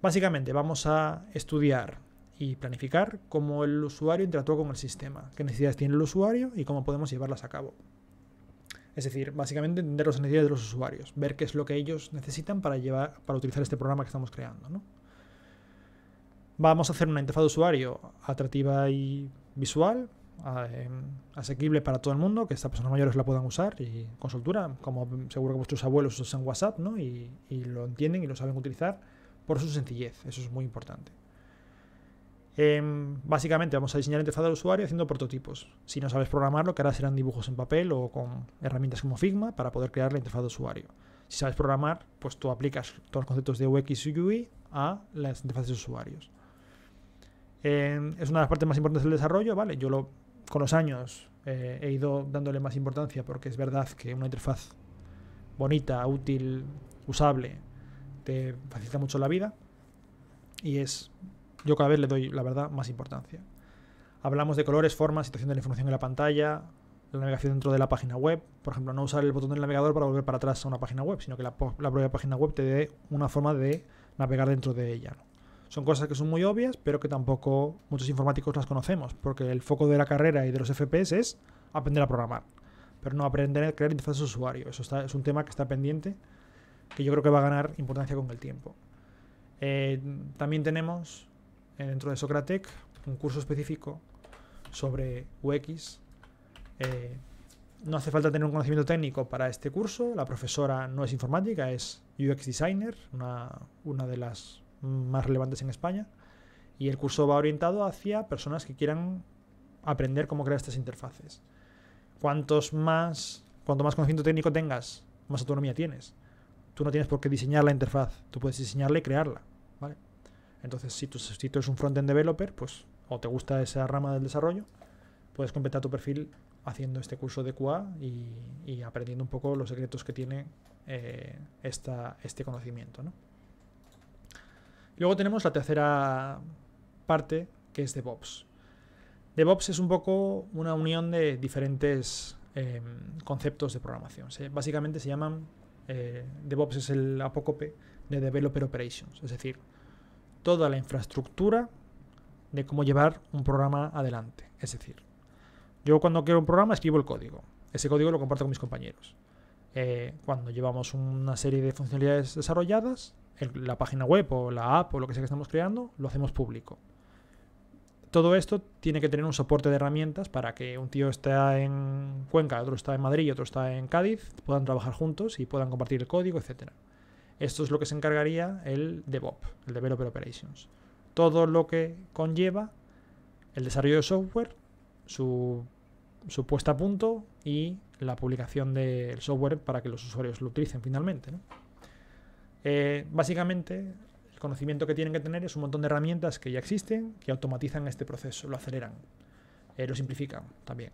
Básicamente vamos a estudiar y planificar cómo el usuario interactúa con el sistema, qué necesidades tiene el usuario y cómo podemos llevarlas a cabo. Es decir, básicamente entender las necesidades de los usuarios, ver qué es lo que ellos necesitan para, llevar, para utilizar este programa que estamos creando. ¿no? Vamos a hacer una interfaz de usuario atractiva y visual, eh, asequible para todo el mundo, que estas personas mayores la puedan usar y con soltura, como seguro que vuestros abuelos usan WhatsApp, ¿no? Y, lo entienden y lo saben utilizar por su sencillez, eso es muy importante. Em, básicamente vamos a diseñar la interfaz de usuario haciendo prototipos. Si no sabes programarlo, que harás serán dibujos en papel o con herramientas como Figma para poder crear la interfaz de usuario. Si sabes programar, pues tú aplicas todos los conceptos de UX y UI a las interfaces de usuarios es una de las partes más importantes del desarrollo, ¿vale? Yo lo, con los años eh, he ido dándole más importancia porque es verdad que una interfaz bonita, útil, usable, te facilita mucho la vida y es, yo cada vez le doy, la verdad, más importancia. Hablamos de colores, formas, situación de la información en la pantalla, la navegación dentro de la página web. Por ejemplo, no usar el botón del navegador para volver para atrás a una página web, sino que la, propia página web te dé una forma de navegar dentro de ella. Son cosas que son muy obvias, pero que tampoco muchos informáticos las conocemos, porque el foco de la carrera y de los FPS es aprender a programar, pero no aprender a crear interfaces de usuario. Eso es un tema que está pendiente, que yo creo que va a ganar importancia con el tiempo. Eh, también tenemos eh, dentro de Socratec un curso específico sobre UX. Eh, no hace falta tener un conocimiento técnico para este curso. La profesora no es informática, es UX Designer, una, una de las más relevantes en España. Y el curso va orientado hacia personas que quieran aprender cómo crear estas interfaces. Cuantos más, cuanto más conocimiento técnico tengas, más autonomía tienes. Tú no tienes por qué diseñar la interfaz, tú puedes diseñarla y crearla. ¿vale? Entonces, si tú, es un front-end developer, pues o te gusta esa rama del desarrollo, puedes completar tu perfil haciendo este curso de QA y, aprendiendo un poco los secretos que tiene eh, este conocimiento. ¿no? Luego tenemos la tercera parte, que es DevOps. DevOps es un poco una unión de diferentes em, conceptos de programación. básicamente se llaman, eh, DevOps es el apócope de Developer Operations, es decir, toda la infraestructura de cómo llevar un programa adelante. Es decir, yo cuando quiero un programa escribo el código. Ese código lo comparto con mis compañeros. Eh, cuando llevamos una serie de funcionalidades desarrolladas, la página web o la app o lo que sea que estamos creando, lo hacemos público. Todo esto tiene que tener un soporte de herramientas para que un tío esté en Cuenca, otro está en Madrid y otro está en Cádiz, puedan trabajar juntos y puedan compartir el código, etc. Esto es lo que se encargaría el DevOps, el Developer Operations. Todo lo que conlleva el desarrollo de software, su, su puesta a punto y la publicación del software para que los usuarios lo utilicen finalmente. ¿no? Eh, básicamente, el conocimiento que tienen que tener es un montón de herramientas que ya existen, que automatizan este proceso, lo aceleran, eh, lo simplifican también.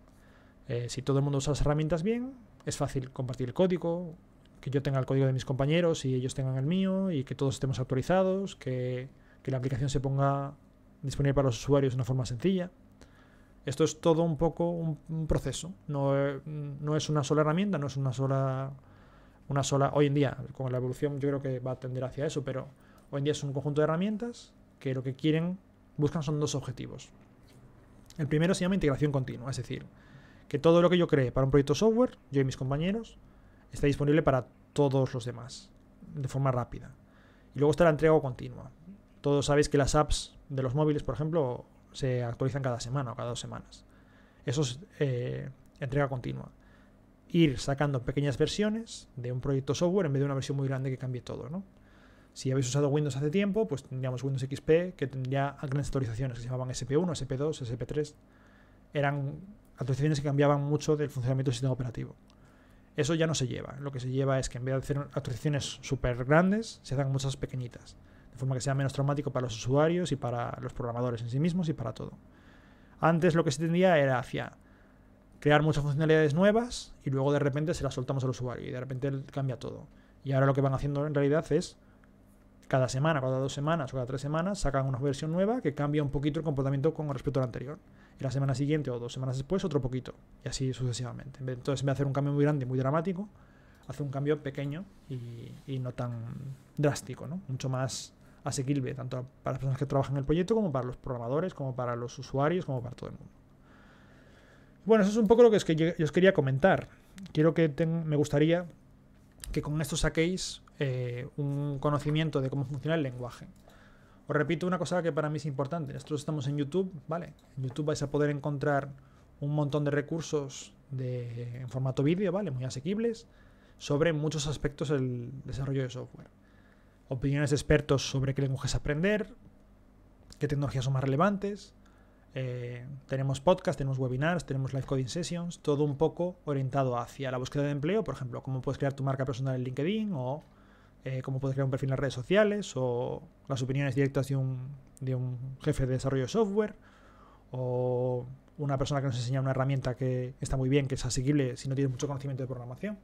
Eh, si todo el mundo usa las herramientas bien, es fácil compartir el código, que yo tenga el código de mis compañeros y ellos tengan el mío, y que todos estemos actualizados, que, la aplicación se ponga disponible para los usuarios de una forma sencilla. Esto es todo un poco un, proceso, no es una sola herramienta, no es una sola una sola. Hoy en día, con la evolución, yo creo que va a tender hacia eso, pero hoy en día es un conjunto de herramientas que lo que quieren, buscan son dos objetivos. El primero se llama integración continua, es decir, que todo lo que yo cree para un proyecto software, yo y mis compañeros, está disponible para todos los demás, de forma rápida. Y luego está la entrega continua. Todos sabéis que las apps de los móviles, por ejemplo, se actualizan cada semana o cada dos semanas. Eso es eh, entrega continua ir sacando pequeñas versiones de un proyecto software en vez de una versión muy grande que cambie todo, ¿no? Si habéis usado Windows hace tiempo, pues tendríamos Windows XP, que tendría algunas actualizaciones que se llamaban SP1, SP2, SP3. Eran actualizaciones que cambiaban mucho del funcionamiento del sistema operativo. Eso ya no se lleva. Lo que se lleva es que en vez de hacer actualizaciones súper grandes, se hacen muchas pequeñitas. De forma que sea menos traumático para los usuarios y para los programadores en sí mismos y para todo. Antes lo que se tendría era hacia crear muchas funcionalidades nuevas y luego de repente se las soltamos al usuario y de repente él cambia todo. Y ahora lo que van haciendo en realidad es cada semana, cada dos semanas o cada tres semanas sacan una versión nueva que cambia un poquito el comportamiento con respecto al anterior. Y la semana siguiente o dos semanas después otro poquito. Y así sucesivamente. Entonces en vez de hacer un cambio muy grande, muy dramático, hace un cambio pequeño y, no tan drástico, ¿no? Mucho más asequible, tanto para las personas que trabajan en el proyecto como para los programadores, como para los usuarios, como para todo el mundo. Bueno, eso es un poco lo que, es que yo os quería comentar. Quiero que me gustaría que con esto saquéis eh, un conocimiento de cómo funciona el lenguaje. Os repito una cosa que para mí es importante. Nosotros estamos en YouTube, ¿vale? En YouTube vais a poder encontrar un montón de recursos de, en formato vídeo, ¿vale? Muy asequibles, sobre muchos aspectos del desarrollo de software. Opiniones de expertos sobre qué lenguajes aprender, qué tecnologías son más relevantes, eh, tenemos podcast, tenemos webinars, tenemos live coding sessions, todo un poco orientado hacia la búsqueda de empleo, por ejemplo, cómo puedes crear tu marca personal en LinkedIn o eh, cómo puedes crear un perfil en las redes sociales o las opiniones directas de un, de un jefe de desarrollo de software o una persona que nos enseña una herramienta que está muy bien, que es asequible si no tienes mucho conocimiento de programación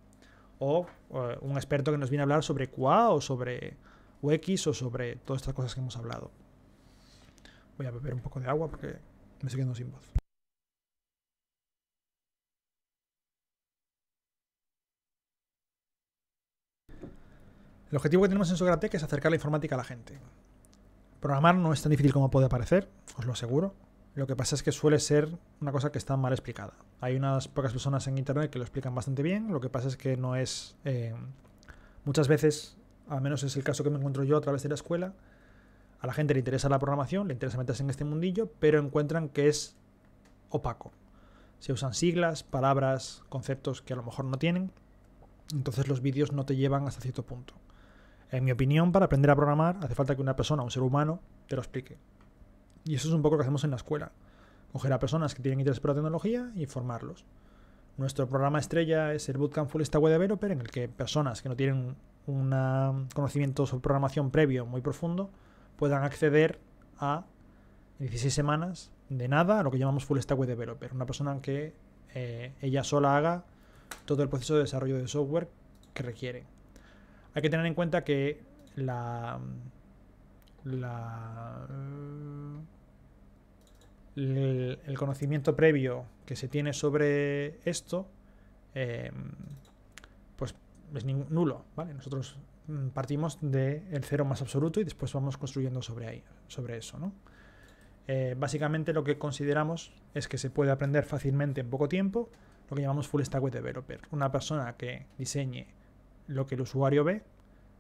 o eh, un experto que nos viene a hablar sobre QA o sobre UX o sobre todas estas cosas que hemos hablado. Voy a beber un poco de agua porque me estoy sin voz. El objetivo que tenemos en Socratec es acercar la informática a la gente. Programar no es tan difícil como puede parecer, os lo aseguro. Lo que pasa es que suele ser una cosa que está mal explicada. Hay unas pocas personas en Internet que lo explican bastante bien, lo que pasa es que no es... Eh, muchas veces, al menos es el caso que me encuentro yo a través de la escuela, a la gente le interesa la programación, le interesa meterse en este mundillo, pero encuentran que es opaco. Se usan siglas, palabras, conceptos que a lo mejor no tienen. Entonces los vídeos no te llevan hasta cierto punto. En mi opinión, para aprender a programar hace falta que una persona, un ser humano, te lo explique. Y eso es un poco lo que hacemos en la escuela. Coger a personas que tienen interés por la tecnología y formarlos. Nuestro programa estrella es el Bootcamp Full Stack Web Developer, en el que personas que no tienen un conocimiento sobre programación previo muy profundo puedan acceder a 16 semanas de nada, a lo que llamamos Full Stack Web Developer. Una persona que eh, ella sola haga todo el proceso de desarrollo de software que requiere. Hay que tener en cuenta que la. el, conocimiento previo que se tiene sobre esto, eh, pues es nulo, ¿vale? Nosotros Mm, partimos del cero más absoluto y después vamos construyendo sobre, ahí, sobre eso. ¿no? Eh, básicamente lo que consideramos es que se puede aprender fácilmente en poco tiempo lo que llamamos Full Stack Web Developer. Una persona que diseñe lo que el usuario ve,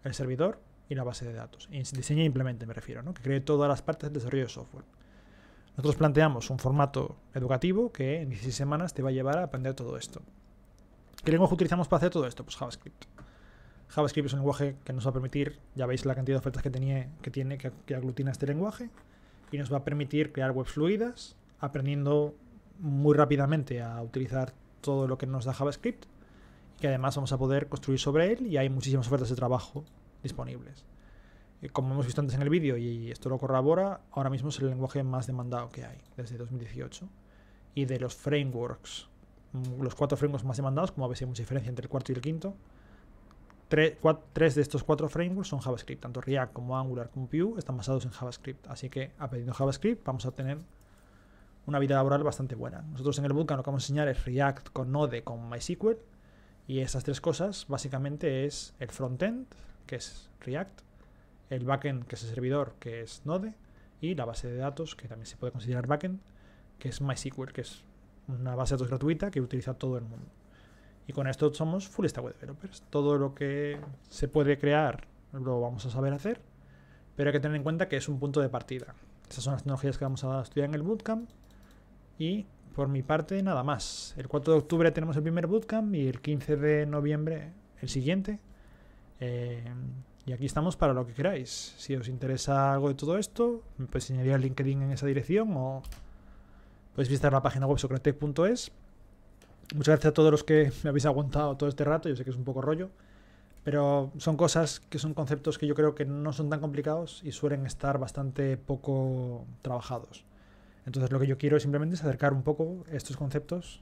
el servidor y la base de datos. diseñe e implemente, me refiero, ¿no? que cree todas las partes del desarrollo de software. Nosotros planteamos un formato educativo que en 16 semanas te va a llevar a aprender todo esto. ¿Qué lenguaje utilizamos para hacer todo esto? Pues JavaScript. JavaScript es un lenguaje que nos va a permitir, ya veis la cantidad de ofertas que, tenía, que tiene, que, aglutina este lenguaje, y nos va a permitir crear webs fluidas, aprendiendo muy rápidamente a utilizar todo lo que nos da JavaScript, y que además vamos a poder construir sobre él, y hay muchísimas ofertas de trabajo disponibles. Eh, como hemos visto antes en el vídeo, y esto lo corrobora, ahora mismo es el lenguaje más demandado que hay desde 2018. Y de los frameworks, mm, los cuatro frameworks más demandados, como veis hay mucha diferencia entre el cuarto y el quinto, Tres, de estos cuatro frameworks son JavaScript, tanto React como Angular como Vue están basados en JavaScript, así que aprendiendo JavaScript vamos a tener una vida laboral bastante buena. Nosotros en el bootcamp lo que vamos a enseñar es React con Node con MySQL y esas tres cosas básicamente es el frontend, que es React, el backend, que es el servidor, que es Node, y la base de datos, que también se puede considerar backend, que es MySQL, que es una base de datos gratuita que utiliza todo el mundo. Y con esto somos full stack web developers. Todo lo que se puede crear lo vamos a saber hacer, pero hay que tener en cuenta que es un punto de partida. Esas son las tecnologías que vamos a estudiar en el bootcamp. Y por mi parte, nada más. El 4 de octubre tenemos el primer bootcamp y el 15 de noviembre el siguiente. Eh, y aquí estamos para lo que queráis. Si os interesa algo de todo esto, me podéis el LinkedIn en esa dirección o podéis visitar la página web socratec.es Muchas gracias a todos los que me habéis aguantado todo este rato, yo sé que es un poco rollo, pero son cosas que son conceptos que yo creo que no son tan complicados y suelen estar bastante poco trabajados. Entonces lo que yo quiero simplemente es acercar un poco estos conceptos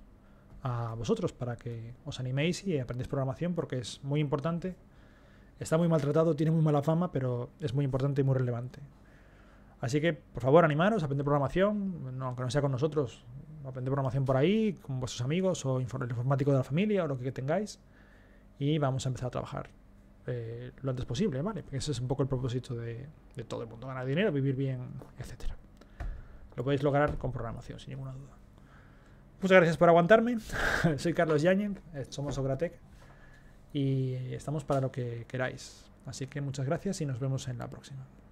a vosotros para que os animéis y aprendáis programación porque es muy importante. Está muy maltratado, tiene muy mala fama, pero es muy importante y muy relevante. Así que, por favor, animaros, aprender programación, aunque no sea con nosotros, aprender programación por ahí, con vuestros amigos o el informático de la familia o lo que tengáis. Y vamos a empezar a trabajar eh, lo antes posible, ¿vale? Porque ese es un poco el propósito de, todo el mundo. Ganar dinero, vivir bien, etcétera. Lo podéis lograr con programación, sin ninguna duda. Muchas gracias por aguantarme. [laughs] Soy Carlos Yañez eh, somos Ogratec y estamos para lo que queráis. Así que muchas gracias y nos vemos en la próxima.